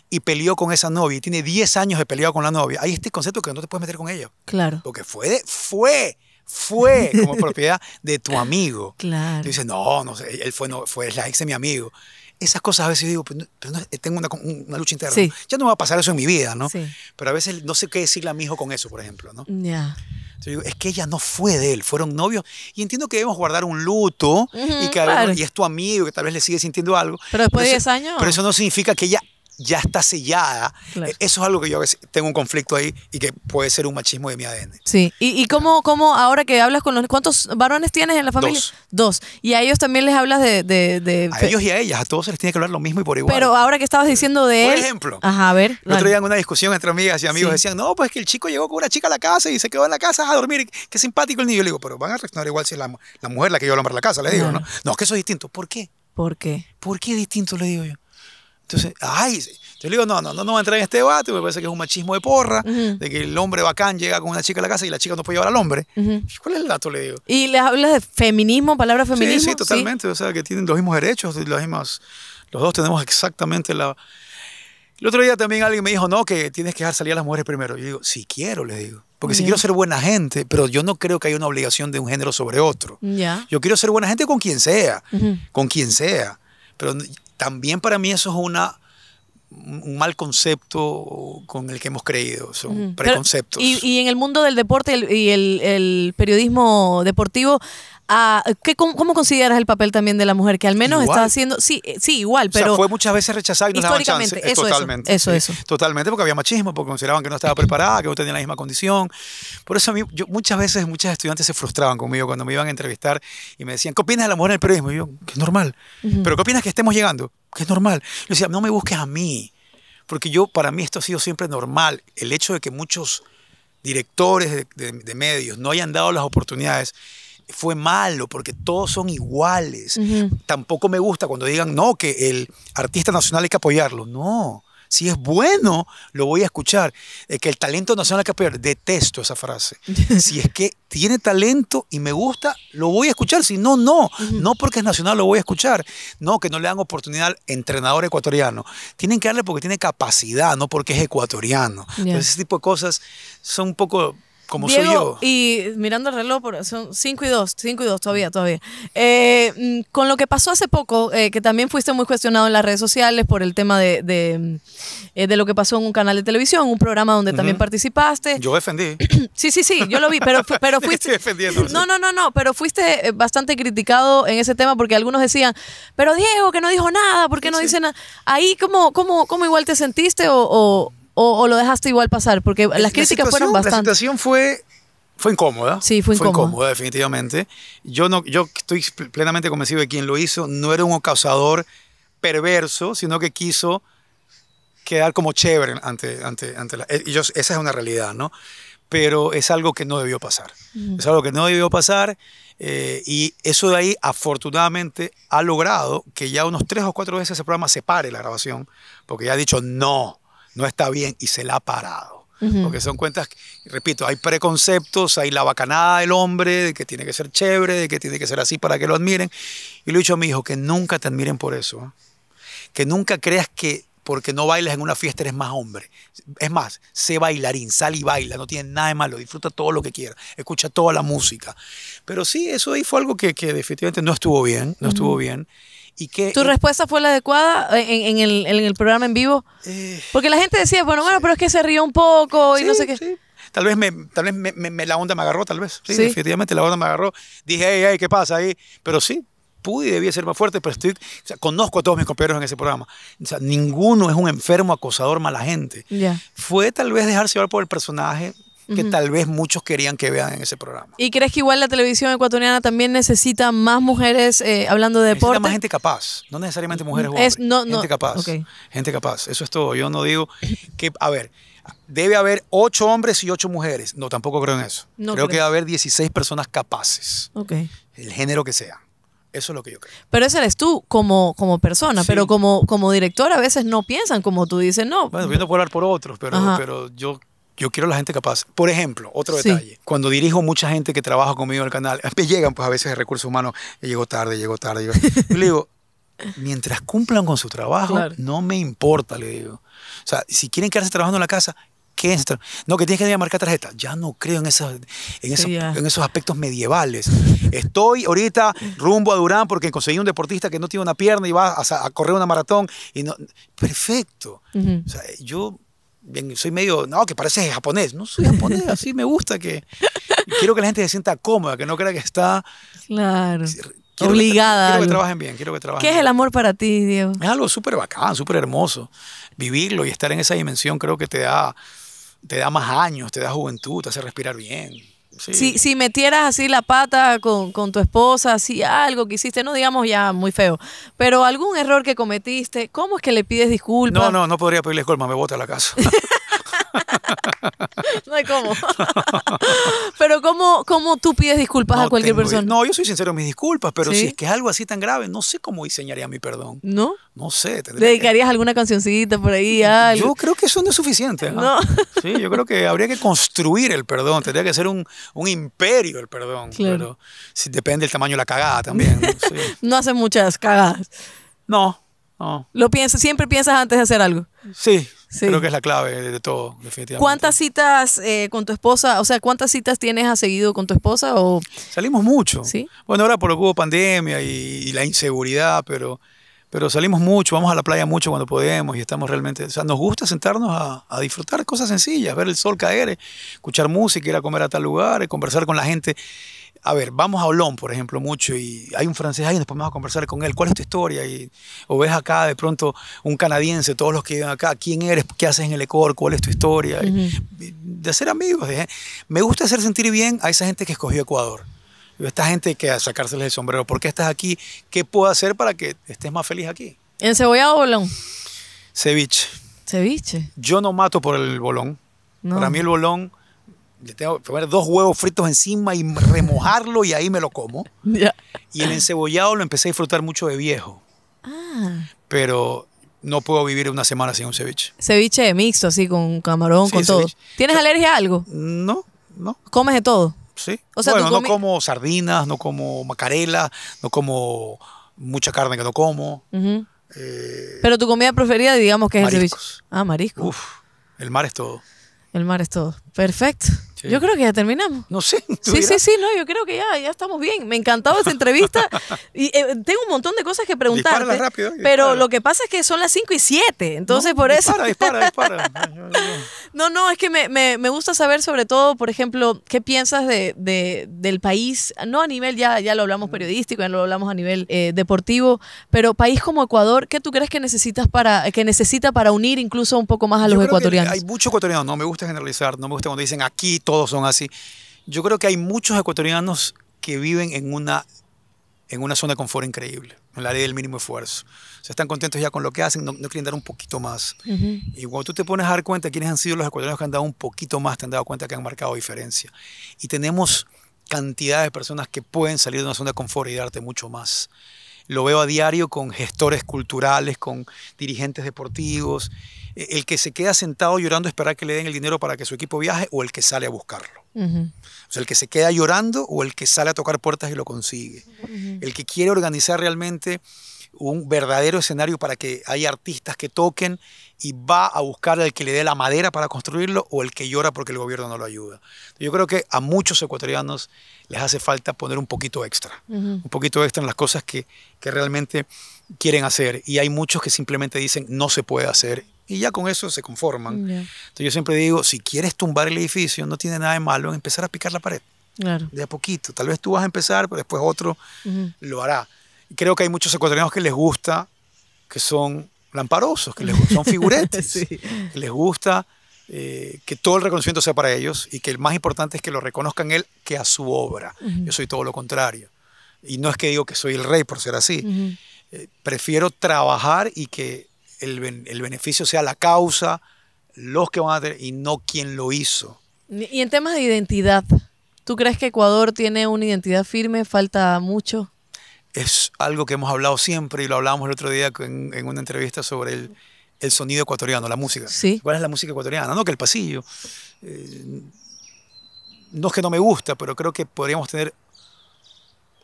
y peleó con esa novia y tiene 10 años de peleado con la novia, hay este concepto que no te puedes meter con ella. Claro. Lo que fue, fue, fue como propiedad de tu amigo. Claro. Tú dices, no, no sé, él fue, no, fue la ex de mi amigo. Esas cosas a veces digo, pero, eh, tengo una, lucha interna. Sí. Ya no va a pasar eso en mi vida, ¿no? Sí. Pero a veces no sé qué decirle a mi hijo con eso, por ejemplo, ¿no? Ya es que ella no fue de él, fueron novios. Y entiendo que debemos guardar un luto y que ver, y es tu amigo, que tal vez le sigue sintiendo algo. Pero después de 10 años. Pero eso no significa que ella ya está sellada. E-, eso es algo que yo tengo un conflicto ahí y que puede ser un machismo de mi ADN. Sí, y, y cómo, ahora que hablas con los... ¿Cuántos varones tienes en la familia? Dos. Y a ellos también les hablas de... A ellos y a ellas, a todos se les tiene que hablar lo mismo y por igual. Pero ahora que estabas diciendo de... Por ejemplo. Ajá, a ver. El otro día en una discusión entre amigas y amigos decían, no, pues que el chico llegó con una chica a la casa y se quedó en la casa a dormir, qué simpático el niño. le digo, pero van a reaccionar igual si es la, mujer la que lleva a la casa, le digo, ¿no? No, es que eso es distinto. ¿Por qué? ¿Por qué? ¿Por qué distinto? Le digo yo. Entonces, ay, yo le digo, no, no, no, no va a entrar en este debate, me parece que es un machismo de porra, de que el hombre bacán llega con una chica a la casa y la chica no puede llevar al hombre. ¿Cuál es el dato? Le digo. ¿Y le hablas de feminismo, palabra feminismo? Sí, sí, totalmente, o sea, que tienen los mismos derechos, los mismos, los dos tenemos exactamente la... El otro día también alguien me dijo, no, que tienes que dejar salir a las mujeres primero. Yo digo, si quiero, le digo. Porque sí si quiero ser buena gente, pero yo no creo que haya una obligación de un género sobre otro. Yo quiero ser buena gente con quien sea, con quien sea. Pero también para mí eso es una un mal concepto con el que hemos creído, son preconceptos. y, en el mundo del deporte y el periodismo deportivo cómo, consideras el papel también de la mujer que al menos está haciendo sí eh, sí igual pero fue muchas veces rechazada y no eso, totalmente eso, es, totalmente porque había machismo porque consideraban que no estaba preparada que no tenía la misma condición por eso muchas veces muchas estudiantes se frustraban conmigo cuando me iban a entrevistar y me decían ¿qué opinas de la mujer en el periodismo? Y yo que es normal pero ¿qué opinas que estemos llegando? que es normal yo decía no me busques a mí porque yo para mí esto ha sido siempre normal el hecho de que muchos directores de, medios no hayan dado las oportunidades fue malo, porque todos son iguales. Tampoco me gusta cuando digan, no, que el artista nacional hay que apoyarlo. No, si es bueno, lo voy a escuchar. Eh, que el talento nacional hay que apoyar. Detesto esa frase. si es que tiene talento y me gusta, lo voy a escuchar. Si no, no. No porque es nacional, lo voy a escuchar. No, que no le dan oportunidad al entrenador ecuatoriano. Tienen que darle porque tiene capacidad, no porque es ecuatoriano. ese tipo de cosas son un poco como Diego, yo. Y mirando el reloj, son 5 y 2, 5 y 2 todavía, todavía. Eh, mm, con lo que pasó hace poco, eh, que también fuiste muy cuestionado en las redes sociales por el tema de, mm, eh, lo que pasó en un canal de televisión, un programa donde también participaste. Yo defendí. sí, sí, sí, yo lo vi, pero, pero fuiste... no, no, no, no, pero fuiste bastante criticado en ese tema porque algunos decían, pero Diego, que no dijo nada, ¿por qué no dice nada? Ahí, ¿cómo, cómo, cómo igual te sentiste o o, lo dejaste igual pasar? Porque las críticas fueron bastante. La situación fue incómoda. Sí, fue incómoda. Fue incómoda, definitivamente. Yo, no, yo estoy plenamente convencido de quien lo hizo no era un causador perverso, sino que quiso quedar como chévere ante, ante, ante la... Eh, esa es una realidad, ¿no? Pero es algo que no debió pasar. Mm. Es algo que no debió pasar eh, y eso de ahí afortunadamente ha logrado que ya unos tres o cuatro veces ese programa se pare la grabación porque ya ha dicho no no está bien y se la ha parado. Porque son cuentas, repito, hay preconceptos, hay la bacanada del hombre, de que tiene que ser chévere, de que tiene que ser así para que lo admiren. Y lo he dicho a mi hijo, que nunca te admiren por eso. ¿eh? Que nunca creas que porque no bailas en una fiesta eres más hombre. Es más, sé bailarín, sal y baila, no tiene nada de malo, disfruta todo lo que quiera escucha toda la música. Pero sí, eso ahí fue algo que, que definitivamente no estuvo bien, no estuvo bien. ¿Tu respuesta fue la adecuada eh, en, el, programa en vivo? Eh. Porque la gente decía, bueno, bueno, pero es que se rió un poco y no sé qué. Tal vez, me, tal vez me, la onda me agarró, tal vez. Sí, definitivamente la onda me agarró. Dije, hey, hey, ¿qué pasa ahí? Pero sí, pude y debía ser más fuerte, pero estoy, conozco a todos mis compañeros en ese programa. O sea, ninguno es un enfermo, acosador, mala gente. Fue tal vez dejarse llevar por el personaje, que tal vez muchos querían que vean en ese programa. ¿Y crees que igual la televisión ecuatoriana también necesita más mujeres eh, hablando de necesita más gente capaz, no necesariamente mujeres jóvenes. gente capaz, gente capaz, eso es todo. Yo no digo que, a ver, debe haber ocho hombres y ocho mujeres, no, tampoco creo en eso. creo, que que a haber 16 personas capaces, el género que sea. Eso es lo que yo creo. Pero ese eres tú como, como persona, pero como, como director a veces no piensan como tú dices, no. Bueno, yo no hablar por otros, pero, pero yo yo quiero la gente capaz. Por ejemplo, otro detalle. Cuando dirijo mucha gente que trabaja conmigo en el canal, me llegan pues a veces de recursos humanos, llego tarde, llego tarde. le digo, mientras cumplan con su trabajo, no me importa, le digo. O sea, si quieren quedarse trabajando en la casa, quédense. No, que tienes que ir a marcar tarjeta. Ya no creo en, esas, en, esos, aspectos medievales. Estoy ahorita rumbo a Durán porque conseguí un deportista que no tiene una pierna y va a, correr una maratón. Y no... Perfecto. O sea, yo soy medio, no, que parece japonés, no soy japonés, así me gusta que quiero que la gente se sienta cómoda, que no crea que está obligada. quiero que trabajen bien, quiero que trabajen. ¿Qué es el amor para ti, Diego? Es algo súper bacán, súper hermoso. Vivirlo y estar en esa dimensión creo que te da te da más años, te da juventud, te hace respirar bien. Si, metieras así la pata con, tu esposa, si algo que hiciste, no digamos ya muy feo, pero algún error que cometiste, ¿cómo es que le pides disculpas? No, no, no podría pedirle disculpas, me bota la casa. no hay cómo. pero ¿cómo, ¿cómo tú pides disculpas a cualquier persona? No, yo soy sincero en mis disculpas, pero si es que es algo así tan grave, no sé cómo diseñaría mi perdón. ¿No? No sé. dedicarías alguna cancioncita por ahí? Algo? Yo creo que eso no es suficiente. ¿ah? ¿no? Sí, yo creo que habría que construir el perdón. Tendría que ser un, imperio el perdón. Claro. si, depende del tamaño de la cagada también. no hace muchas cagadas. No, no. ¿Lo piensas? ¿Siempre piensas antes de hacer algo? Sí, Creo que es la clave de todo, definitivamente. ¿Cuántas citas eh, con tu esposa, o sea, cuántas citas tienes a seguido con tu esposa? O... Salimos mucho. Bueno, ahora por lo que hubo pandemia y, la inseguridad, pero, pero salimos mucho, vamos a la playa mucho cuando podemos y estamos realmente, o sea, nos gusta sentarnos a, a disfrutar cosas sencillas, ver el sol caer, escuchar música, ir a comer a tal lugar, conversar con la gente a ver, vamos a Olón, por ejemplo, mucho, y hay un francés ahí, después vamos a conversar con él, ¿cuál es tu historia? Y, o ves acá de pronto un canadiense, todos los que viven acá, ¿quién eres? ¿Qué haces en el Ecor? ¿Cuál es tu historia? de ser amigos. ¿eh? me gusta hacer sentir bien a esa gente que escogió Ecuador. Esta gente que a sacárseles el sombrero, ¿por qué estás aquí? ¿Qué puedo hacer para que estés más feliz aquí? ¿En cebollado o bolón? Ceviche. Ceviche. Yo no mato por el bolón. Para mí el bolón le tengo que poner dos huevos fritos encima y remojarlo y ahí me lo como. Y el encebollado lo empecé a disfrutar mucho de viejo. Ah. Pero no puedo vivir una semana sin un ceviche. Ceviche mixto, así, con camarón, con todo. ¿Tienes alergia a algo? No, no. ¿Comes de todo? Sí. bueno, no como sardinas, no como macarela, no como mucha carne que no como. Eh, Pero tu comida preferida, digamos que es el ceviche. Ah, marisco. Uf, el mar es todo. El mar es todo. Perfecto. Yo creo que ya terminamos. No sé. Sí, sí, sí, no, yo creo que ya, ya estamos bien. Me encantaba esta entrevista. y eh, tengo un montón de cosas que preguntar. rápido. Eh, pero lo que pasa es que son las 5 y 7, entonces por eso... Dispara, dispara, no, no, es que me, me, gusta saber sobre todo, por ejemplo, qué piensas de, del país, no a nivel, ya, ya lo hablamos mm. periodístico, ya lo hablamos a nivel eh, deportivo, pero país como Ecuador, ¿qué tú crees que necesitas para que necesita para unir incluso un poco más a los ecuatorianos? Que hay muchos ecuatorianos. no me gusta generalizar, no me gusta cuando dicen aquí todo todos son así. Yo creo que hay muchos ecuatorianos que viven en una, en una zona de confort increíble, en la ley del mínimo esfuerzo. O están contentos ya con lo que hacen, no, quieren dar un poquito más. Y cuando tú te pones a dar cuenta quiénes han sido los ecuatorianos que han dado un poquito más, te han dado cuenta que han marcado diferencia. Y tenemos cantidad de personas que pueden salir de una zona de confort y darte mucho más. Lo veo a diario con gestores culturales, con dirigentes deportivos el que se queda sentado llorando esperar que le den el dinero para que su equipo viaje o el que sale a buscarlo. O sea, el que se queda llorando o el que sale a tocar puertas y lo consigue. El que quiere organizar realmente un verdadero escenario para que haya artistas que toquen y va a buscar al que le dé la madera para construirlo o el que llora porque el gobierno no lo ayuda. Yo creo que a muchos ecuatorianos les hace falta poner un poquito extra, un poquito extra en las cosas que, que realmente quieren hacer y hay muchos que simplemente dicen no se puede hacer y ya con eso se conforman. Entonces yo siempre digo, si quieres tumbar el edificio, no tiene nada de malo en empezar a picar la pared. De a poquito. Tal vez tú vas a empezar, pero después otro lo hará creo que hay muchos ecuatorianos que les gusta, que son lamparosos, que les, son figuretes, les gusta eh, que todo el reconocimiento sea para ellos y que el más importante es que lo reconozcan él que a su obra. Yo soy todo lo contrario. Y no es que digo que soy el rey por ser así. Eh, prefiero trabajar y que el, el, beneficio sea la causa, los que van a tener y no quien lo hizo. Y en temas de identidad, ¿tú crees que Ecuador tiene una identidad firme? ¿Falta mucho? es algo que hemos hablado siempre y lo hablábamos el otro día en, una entrevista sobre el, el, sonido ecuatoriano, la música. Sí. ¿Cuál es la música ecuatoriana? No, que el pasillo. Eh, no es que no me gusta, pero creo que podríamos tener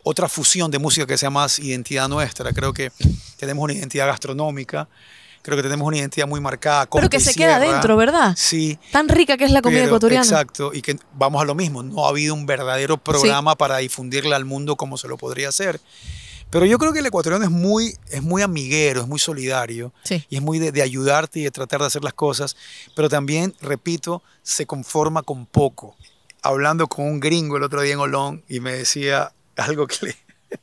otra fusión de música que sea más identidad nuestra. Creo que tenemos una identidad gastronómica, creo que tenemos una identidad muy marcada. Pero que se queda dentro, ¿verdad? Sí. Tan rica que es la comida ecuatoriana. Exacto, y que vamos a lo mismo, no ha habido un verdadero programa para difundirla al mundo como se lo podría hacer. Pero yo creo que el ecuatoriano es muy, es muy amiguero, es muy solidario sí. y es muy de, ayudarte y de tratar de hacer las cosas, pero también, repito, se conforma con poco. Hablando con un gringo el otro día en Olón y me decía algo que,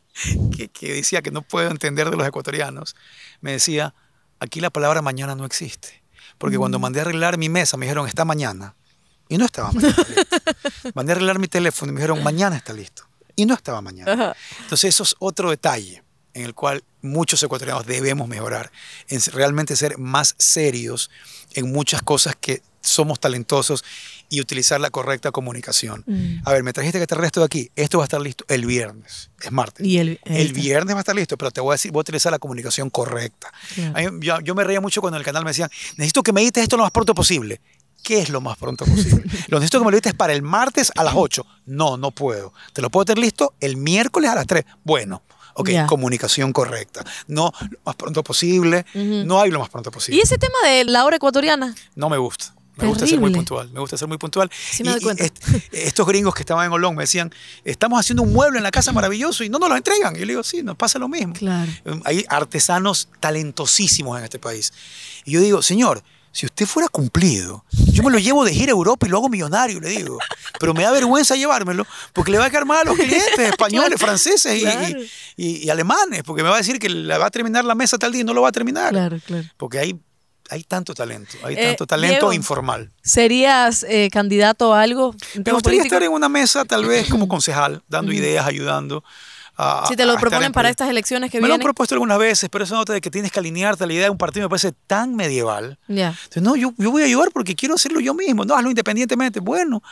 que, que decía que no puedo entender de los ecuatorianos, me decía, Aquí la palabra mañana no existe. Porque cuando mm. mandé arreglar mi mesa, me dijeron, está mañana. Y no estaba mañana Mandé a arreglar mi teléfono y me dijeron, mañana está listo. Y no estaba mañana. Entonces, eso es otro detalle en el cual muchos ecuatorianos debemos mejorar, en realmente ser más serios en muchas cosas que somos talentosos y utilizar la correcta comunicación. Mm. A ver, me trajiste que te resto de aquí, esto va a estar listo el viernes, es martes. Y el, viernes va a estar listo, pero te voy a decir, voy a utilizar la comunicación correcta. yo, me reía mucho cuando en el canal me decían, necesito que me edites esto lo más pronto posible. ¿Qué es lo más pronto posible? lo necesito que me lo edites para el martes a las 8. No, no puedo. Te lo puedo tener listo el miércoles a las 3. Bueno, Ok, comunicación correcta. No lo más pronto posible. No hay lo más pronto posible. ¿Y ese tema de la hora ecuatoriana? No me gusta. Me gusta ser muy puntual, me gusta ser muy puntual. estos gringos que estaban en Olón me decían, estamos haciendo un mueble en la casa maravilloso y no nos lo entregan. Y yo le digo, sí, nos pasa lo mismo. Um, hay artesanos talentosísimos en este país. Y yo digo, señor, si usted fuera cumplido, yo me lo llevo de gira a Europa y lo hago millonario, le digo. Pero me da vergüenza llevármelo porque le va a quedar mal a los clientes españoles, franceses y, alemanes, porque me va a decir que la va a terminar la mesa tal día y no lo va a terminar. Claro, claro. Porque hay hay tanto talento, hay eh, tanto talento informal. ¿Serías eh, candidato a algo? Me gustaría estar en una mesa, tal vez como concejal, dando ideas, ayudando. si te lo proponen para estas elecciones que vienen. Me lo han propuesto algunas veces, pero eso nota de que tienes que alinearte a la idea de un partido me parece tan medieval. no, yo, voy a ayudar porque quiero hacerlo yo mismo, no, hazlo independientemente. Bueno,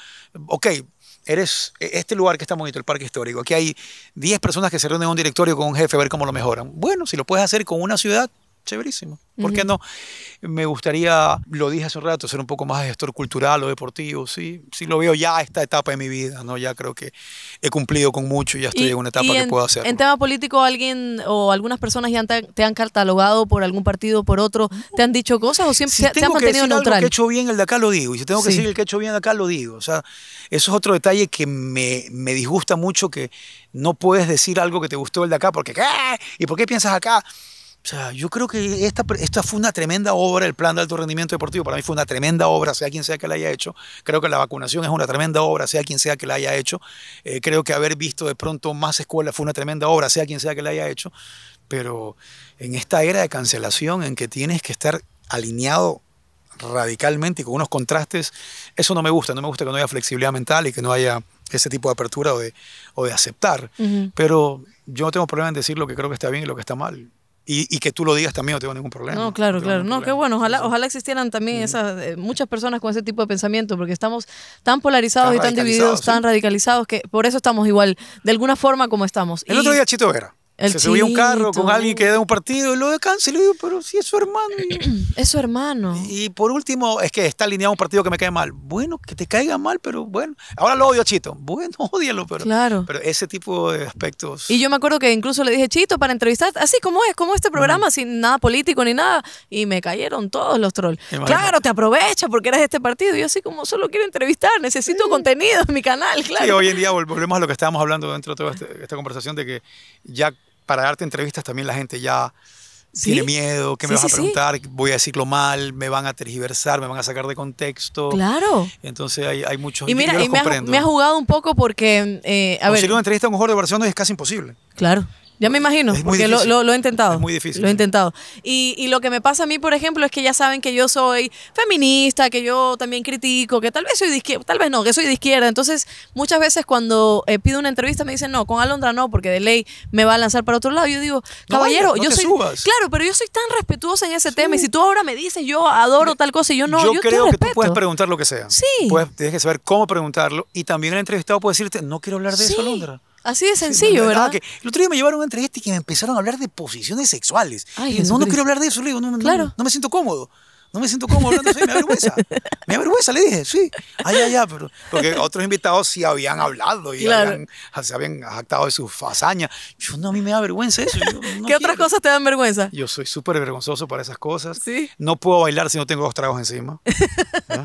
ok, eres e-, este lugar que está bonito, el parque histórico. Aquí hay 10 personas que se reúnen en un directorio con un jefe a ver cómo lo mejoran. Bueno, si lo puedes hacer con una ciudad, Chéverísimo. ¿Por qué no? Me gustaría, lo dije hace un rato, ser un poco más gestor cultural o deportivo, sí. Sí lo veo ya esta etapa de mi vida, ¿no? Ya creo que he cumplido con mucho y ya estoy en una etapa que puedo hacer. En tema político, alguien o algunas personas ya te, han catalogado por algún partido, por otro, ¿te han dicho cosas o siempre te te, mantenido neutral? Si tengo que decir el que he hecho bien el de acá lo digo, y si tengo que decir el que he hecho bien de acá lo digo. O sea, eso es otro detalle que me, me disgusta mucho que no puedes decir algo que te gustó el de acá porque ¿qué? ¿Y por qué piensas acá? O sea, yo creo que esta, esta fue una tremenda obra, el plan de alto rendimiento deportivo para mí fue una tremenda obra, sea quien sea que la haya hecho. Creo que la vacunación es una tremenda obra, sea quien sea que la haya hecho. Eh, creo que haber visto de pronto más escuelas fue una tremenda obra, sea quien sea que la haya hecho. Pero en esta era de cancelación en que tienes que estar alineado radicalmente y con unos contrastes, eso no me gusta, no me gusta que no haya flexibilidad mental y que no haya ese tipo de apertura o de, o de aceptar. Pero yo no tengo problema en decir lo que creo que está bien y lo que está mal y, que tú lo digas también no tengo ningún problema. No, claro, claro. No, qué bueno. Ojalá, ojalá existieran también esas eh, muchas personas con ese tipo de pensamiento, porque estamos tan polarizados y tan divididos, tan radicalizados, que por eso estamos igual, de alguna forma como estamos. El otro día Chito Vera se subía un carro con alguien que era un partido y lo descansa y le digo, pero si es su hermano. es su hermano. Y por último, es que está alineado un partido que me cae mal. Bueno, que te caiga mal, pero bueno. Ahora lo odio a Chito. Bueno, odialo, pero. Claro. Pero ese tipo de aspectos. Y yo me acuerdo que incluso le dije, Chito, para entrevistar, así como es, como este programa, sin nada político ni nada. Y me cayeron todos los trolls. Claro, te aprovecha porque eres de este partido. Y yo, así como solo quiero entrevistar, necesito contenido en mi canal, claro. Y hoy en día volvemos a lo que estábamos hablando dentro de toda este, esta conversación de que ya para darte entrevistas también la gente ya tiene miedo, que me vas a preguntar? Voy a decirlo mal, me van a tergiversar, me van a sacar de contexto. Claro. Entonces hay, hay muchos... Y mira, me, ha, jugado un poco porque... Eh, a una entrevista con Jorge Barcelona es casi imposible. Claro. Ya me imagino, porque lo, he intentado. Es muy difícil. Lo he intentado. Y, y, lo que me pasa a mí, por ejemplo, es que ya saben que yo soy feminista, que yo también critico, que tal vez soy de izquierda, tal vez no, que soy de izquierda. Entonces, muchas veces cuando eh, pido una entrevista me dicen, no, con Alondra no, porque de ley me va a lanzar para otro lado. Yo digo, caballero, yo soy... Claro, pero yo soy tan respetuosa en ese tema. Y si tú ahora me dices, yo adoro tal cosa y yo no, yo, yo creo que tú puedes preguntar lo que sea. Sí. Pues tienes que saber cómo preguntarlo. Y también el entrevistado puede decirte, no quiero hablar de eso, Alondra. Así de sencillo, ah, ¿verdad? el otro día me llevaron a una entrevista y que me empezaron a hablar de posiciones sexuales. no, no quiero hablar de eso, le no, me siento cómodo. No me siento cómodo hablando de eso, me avergüenza. Me avergüenza, le dije, sí. Ay, ah, ay, pero. Porque otros invitados sí habían hablado y ah, se habían jactado de sus hazañas. Yo no, a mí me da vergüenza eso. ¿Qué otras cosas te dan vergüenza? Yo soy súper vergonzoso para esas cosas. No puedo bailar si no tengo dos tragos encima.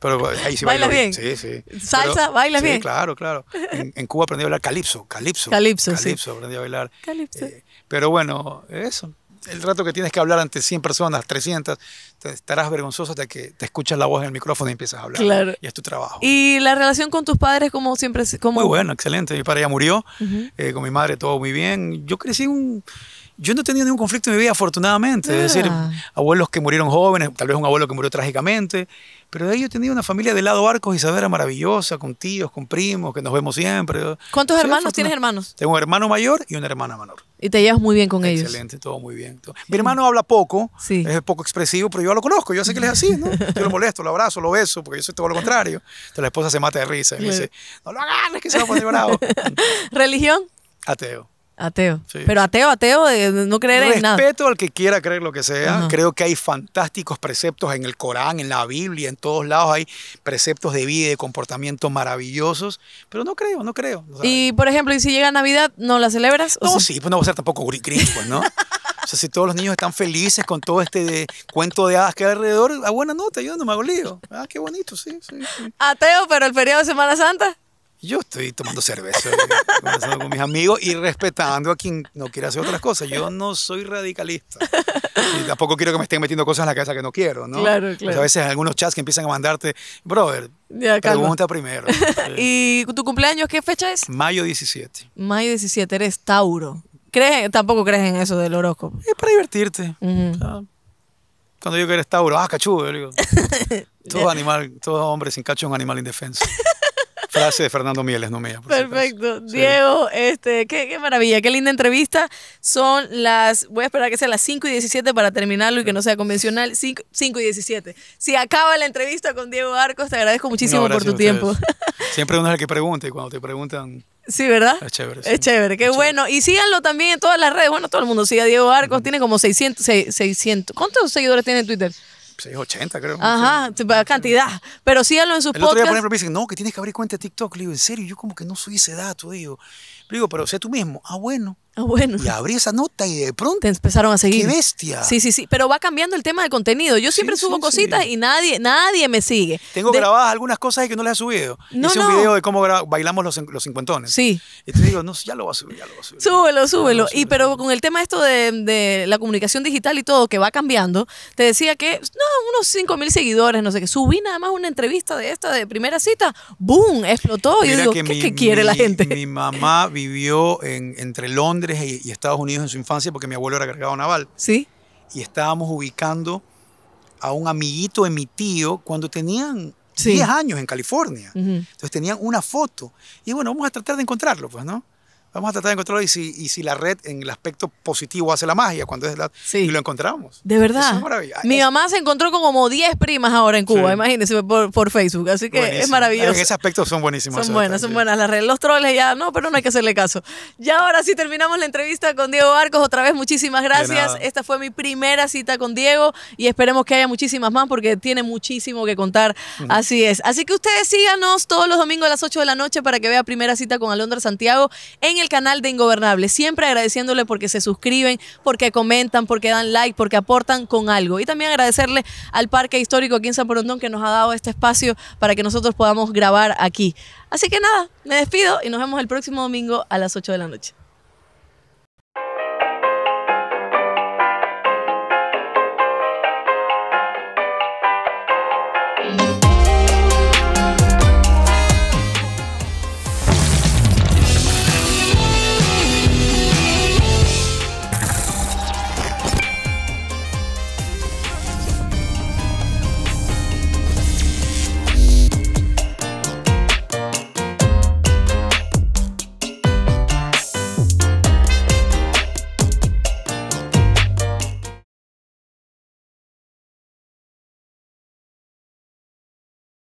Pero eh, ahí sí ¿Bailas bien. Sí, sí. ¿Salsa? ¿Bailas bien? sí, claro, claro. En, Cuba aprendí a bailar calipso, calipso. Calipso, Calipso, aprendí a bailar. Calipso. Eh, pero bueno, eso. El rato que tienes que hablar ante 100 personas, 300, estarás vergonzoso hasta que te escuchas la voz en el micrófono y empiezas a hablar. Claro. Y es tu trabajo. ¿Y la relación con tus padres como siempre? Muy bueno, excelente. Mi padre ya murió, eh, con mi madre todo muy bien. Yo crecí un... Yo no he tenido ningún conflicto en mi vida, afortunadamente. Es decir, ah. abuelos que murieron jóvenes, tal vez un abuelo que murió trágicamente, pero de ahí yo una familia de lado Arcos y maravillosa, con tíos, con primos, que nos vemos siempre. ¿Cuántos hermanos? ¿Tienes hermanos? Tengo un hermano mayor y una hermana menor. ¿Y te llevas muy bien con ellos? Excelente, todo muy bien. Mi hermano habla poco, es poco expresivo, pero yo lo conozco, yo sé que él es así, ¿no? Yo lo molesto, lo abrazo, lo beso, porque yo soy todo lo contrario. Entonces la esposa se mata de risa y me dice, no lo agarres que se va a poner bravo. ¿Religión? Ateo. Ateo. Pero ateo, ateo, eh, no creer en nada. Respeto al que quiera creer lo que sea. Creo que hay fantásticos preceptos en el Corán, en la Biblia, en todos lados hay preceptos de vida y de comportamiento maravillosos. Pero no creo, no creo. y por ejemplo, ¿y si llega Navidad, no la celebras? No, sí? pues no va a ser tampoco gris, pues, ¿no? o sea, si todos los niños están felices con todo este cuento de hadas que hay alrededor, a ah, buena nota, yo no me hago lío. Ah, qué bonito, sí, sí, sí. Ateo, pero el periodo de Semana Santa. Yo estoy tomando cerveza, eh, con mis amigos y respetando a quien no quiere hacer otras cosas. Yo no soy radicalista. Y tampoco quiero que me estén metiendo cosas en la cabeza que no quiero, ¿no? Claro, pues claro. a veces algunos chats que empiezan a mandarte, brother, pregunta primero. ¿Y tu cumpleaños qué fecha es? Mayo 17. Mayo 17, eres Tauro. ¿Crees? Tampoco crees en eso del horóscopo. Es para divertirte. Cuando yo que eres Tauro, ah, cachudo, digo. Todo animal, todo hombre sin cacho es un animal indefenso. Gracias de Fernando Mieles, no mía. Perfecto. Diego, este, qué, maravilla, qué linda entrevista. Son las, voy a esperar que sea las 5 y 17 para terminarlo y que no sea convencional. 5, y 17. Si acaba la entrevista con Diego Arcos, te agradezco muchísimo por tu tiempo. Siempre uno es el que pregunta y cuando te preguntan... Sí, ¿verdad? Es chévere. Es chévere, qué bueno. Y síganlo también en todas las redes. Bueno, todo el mundo sigue a Diego Arcos. Tiene como 600, 600. ¿Cuántos seguidores tiene en Twitter? 680, creo. Ajá, cantidad. Pero síganlo en sus el Otro día, por ejemplo, me dicen, no, que tienes que abrir cuenta de TikTok. Le digo, en serio, yo como que no soy ese dato Le digo, pero sé tú mismo. Ah, bueno. Ah, y abrí esa nota y de pronto. Te empezaron a seguir. ¡Qué bestia! Sí, sí, sí. Pero va cambiando el tema de contenido. Yo siempre subo cositas y nadie nadie me sigue. Tengo grabadas algunas cosas y que no las he subido. No, Hice un video de cómo bailamos los, los cincuentones. Sí. Y te digo, no, ya lo voy a subir, ya lo voy a subir. Súbelo, súbelo. y pero con el tema esto de, la comunicación digital y todo que va cambiando, te decía que, no, unos 5 mil seguidores, no sé qué. Subí nada más una entrevista de esta de primera cita. ¡Boom! Explotó. y yo digo, ¿qué, quiere la gente? Mi mamá vivió entre Londres y, Estados Unidos en su infancia porque mi abuelo era cargado naval. Sí. Y estábamos ubicando a un amiguito de mi tío cuando tenían 10 años en California. Entonces tenían una foto. Y bueno, vamos a tratar de encontrarlo, pues, ¿no? vamos a tratar de encontrarlo y si, la red en el aspecto positivo hace la magia cuando es la... Sí. Y lo encontramos. De verdad. Mi mamá se encontró con como 10 primas ahora en Cuba, imagínense, por, Facebook, así que es maravilloso. En ese aspecto son buenísimos Son buenas, son buenas las redes. Los troles ya, no, pero no hay que hacerle caso. Ya ahora sí terminamos la entrevista con Diego Barcos. Otra vez, muchísimas gracias. Esta fue mi primera cita con Diego y esperemos que haya muchísimas más porque tiene muchísimo que contar. Así es. Así que ustedes síganos todos los domingos a las 8 de la noche para que vea primera cita con Alondra Santiago en el canal de Ingobernable, siempre agradeciéndole porque se suscriben, porque comentan, porque dan like, porque aportan con algo. Y también agradecerle al Parque Histórico aquí en San Porondón que nos ha dado este espacio para que nosotros podamos grabar aquí. Así que nada, me despido y nos vemos el próximo domingo a las 8 de la noche.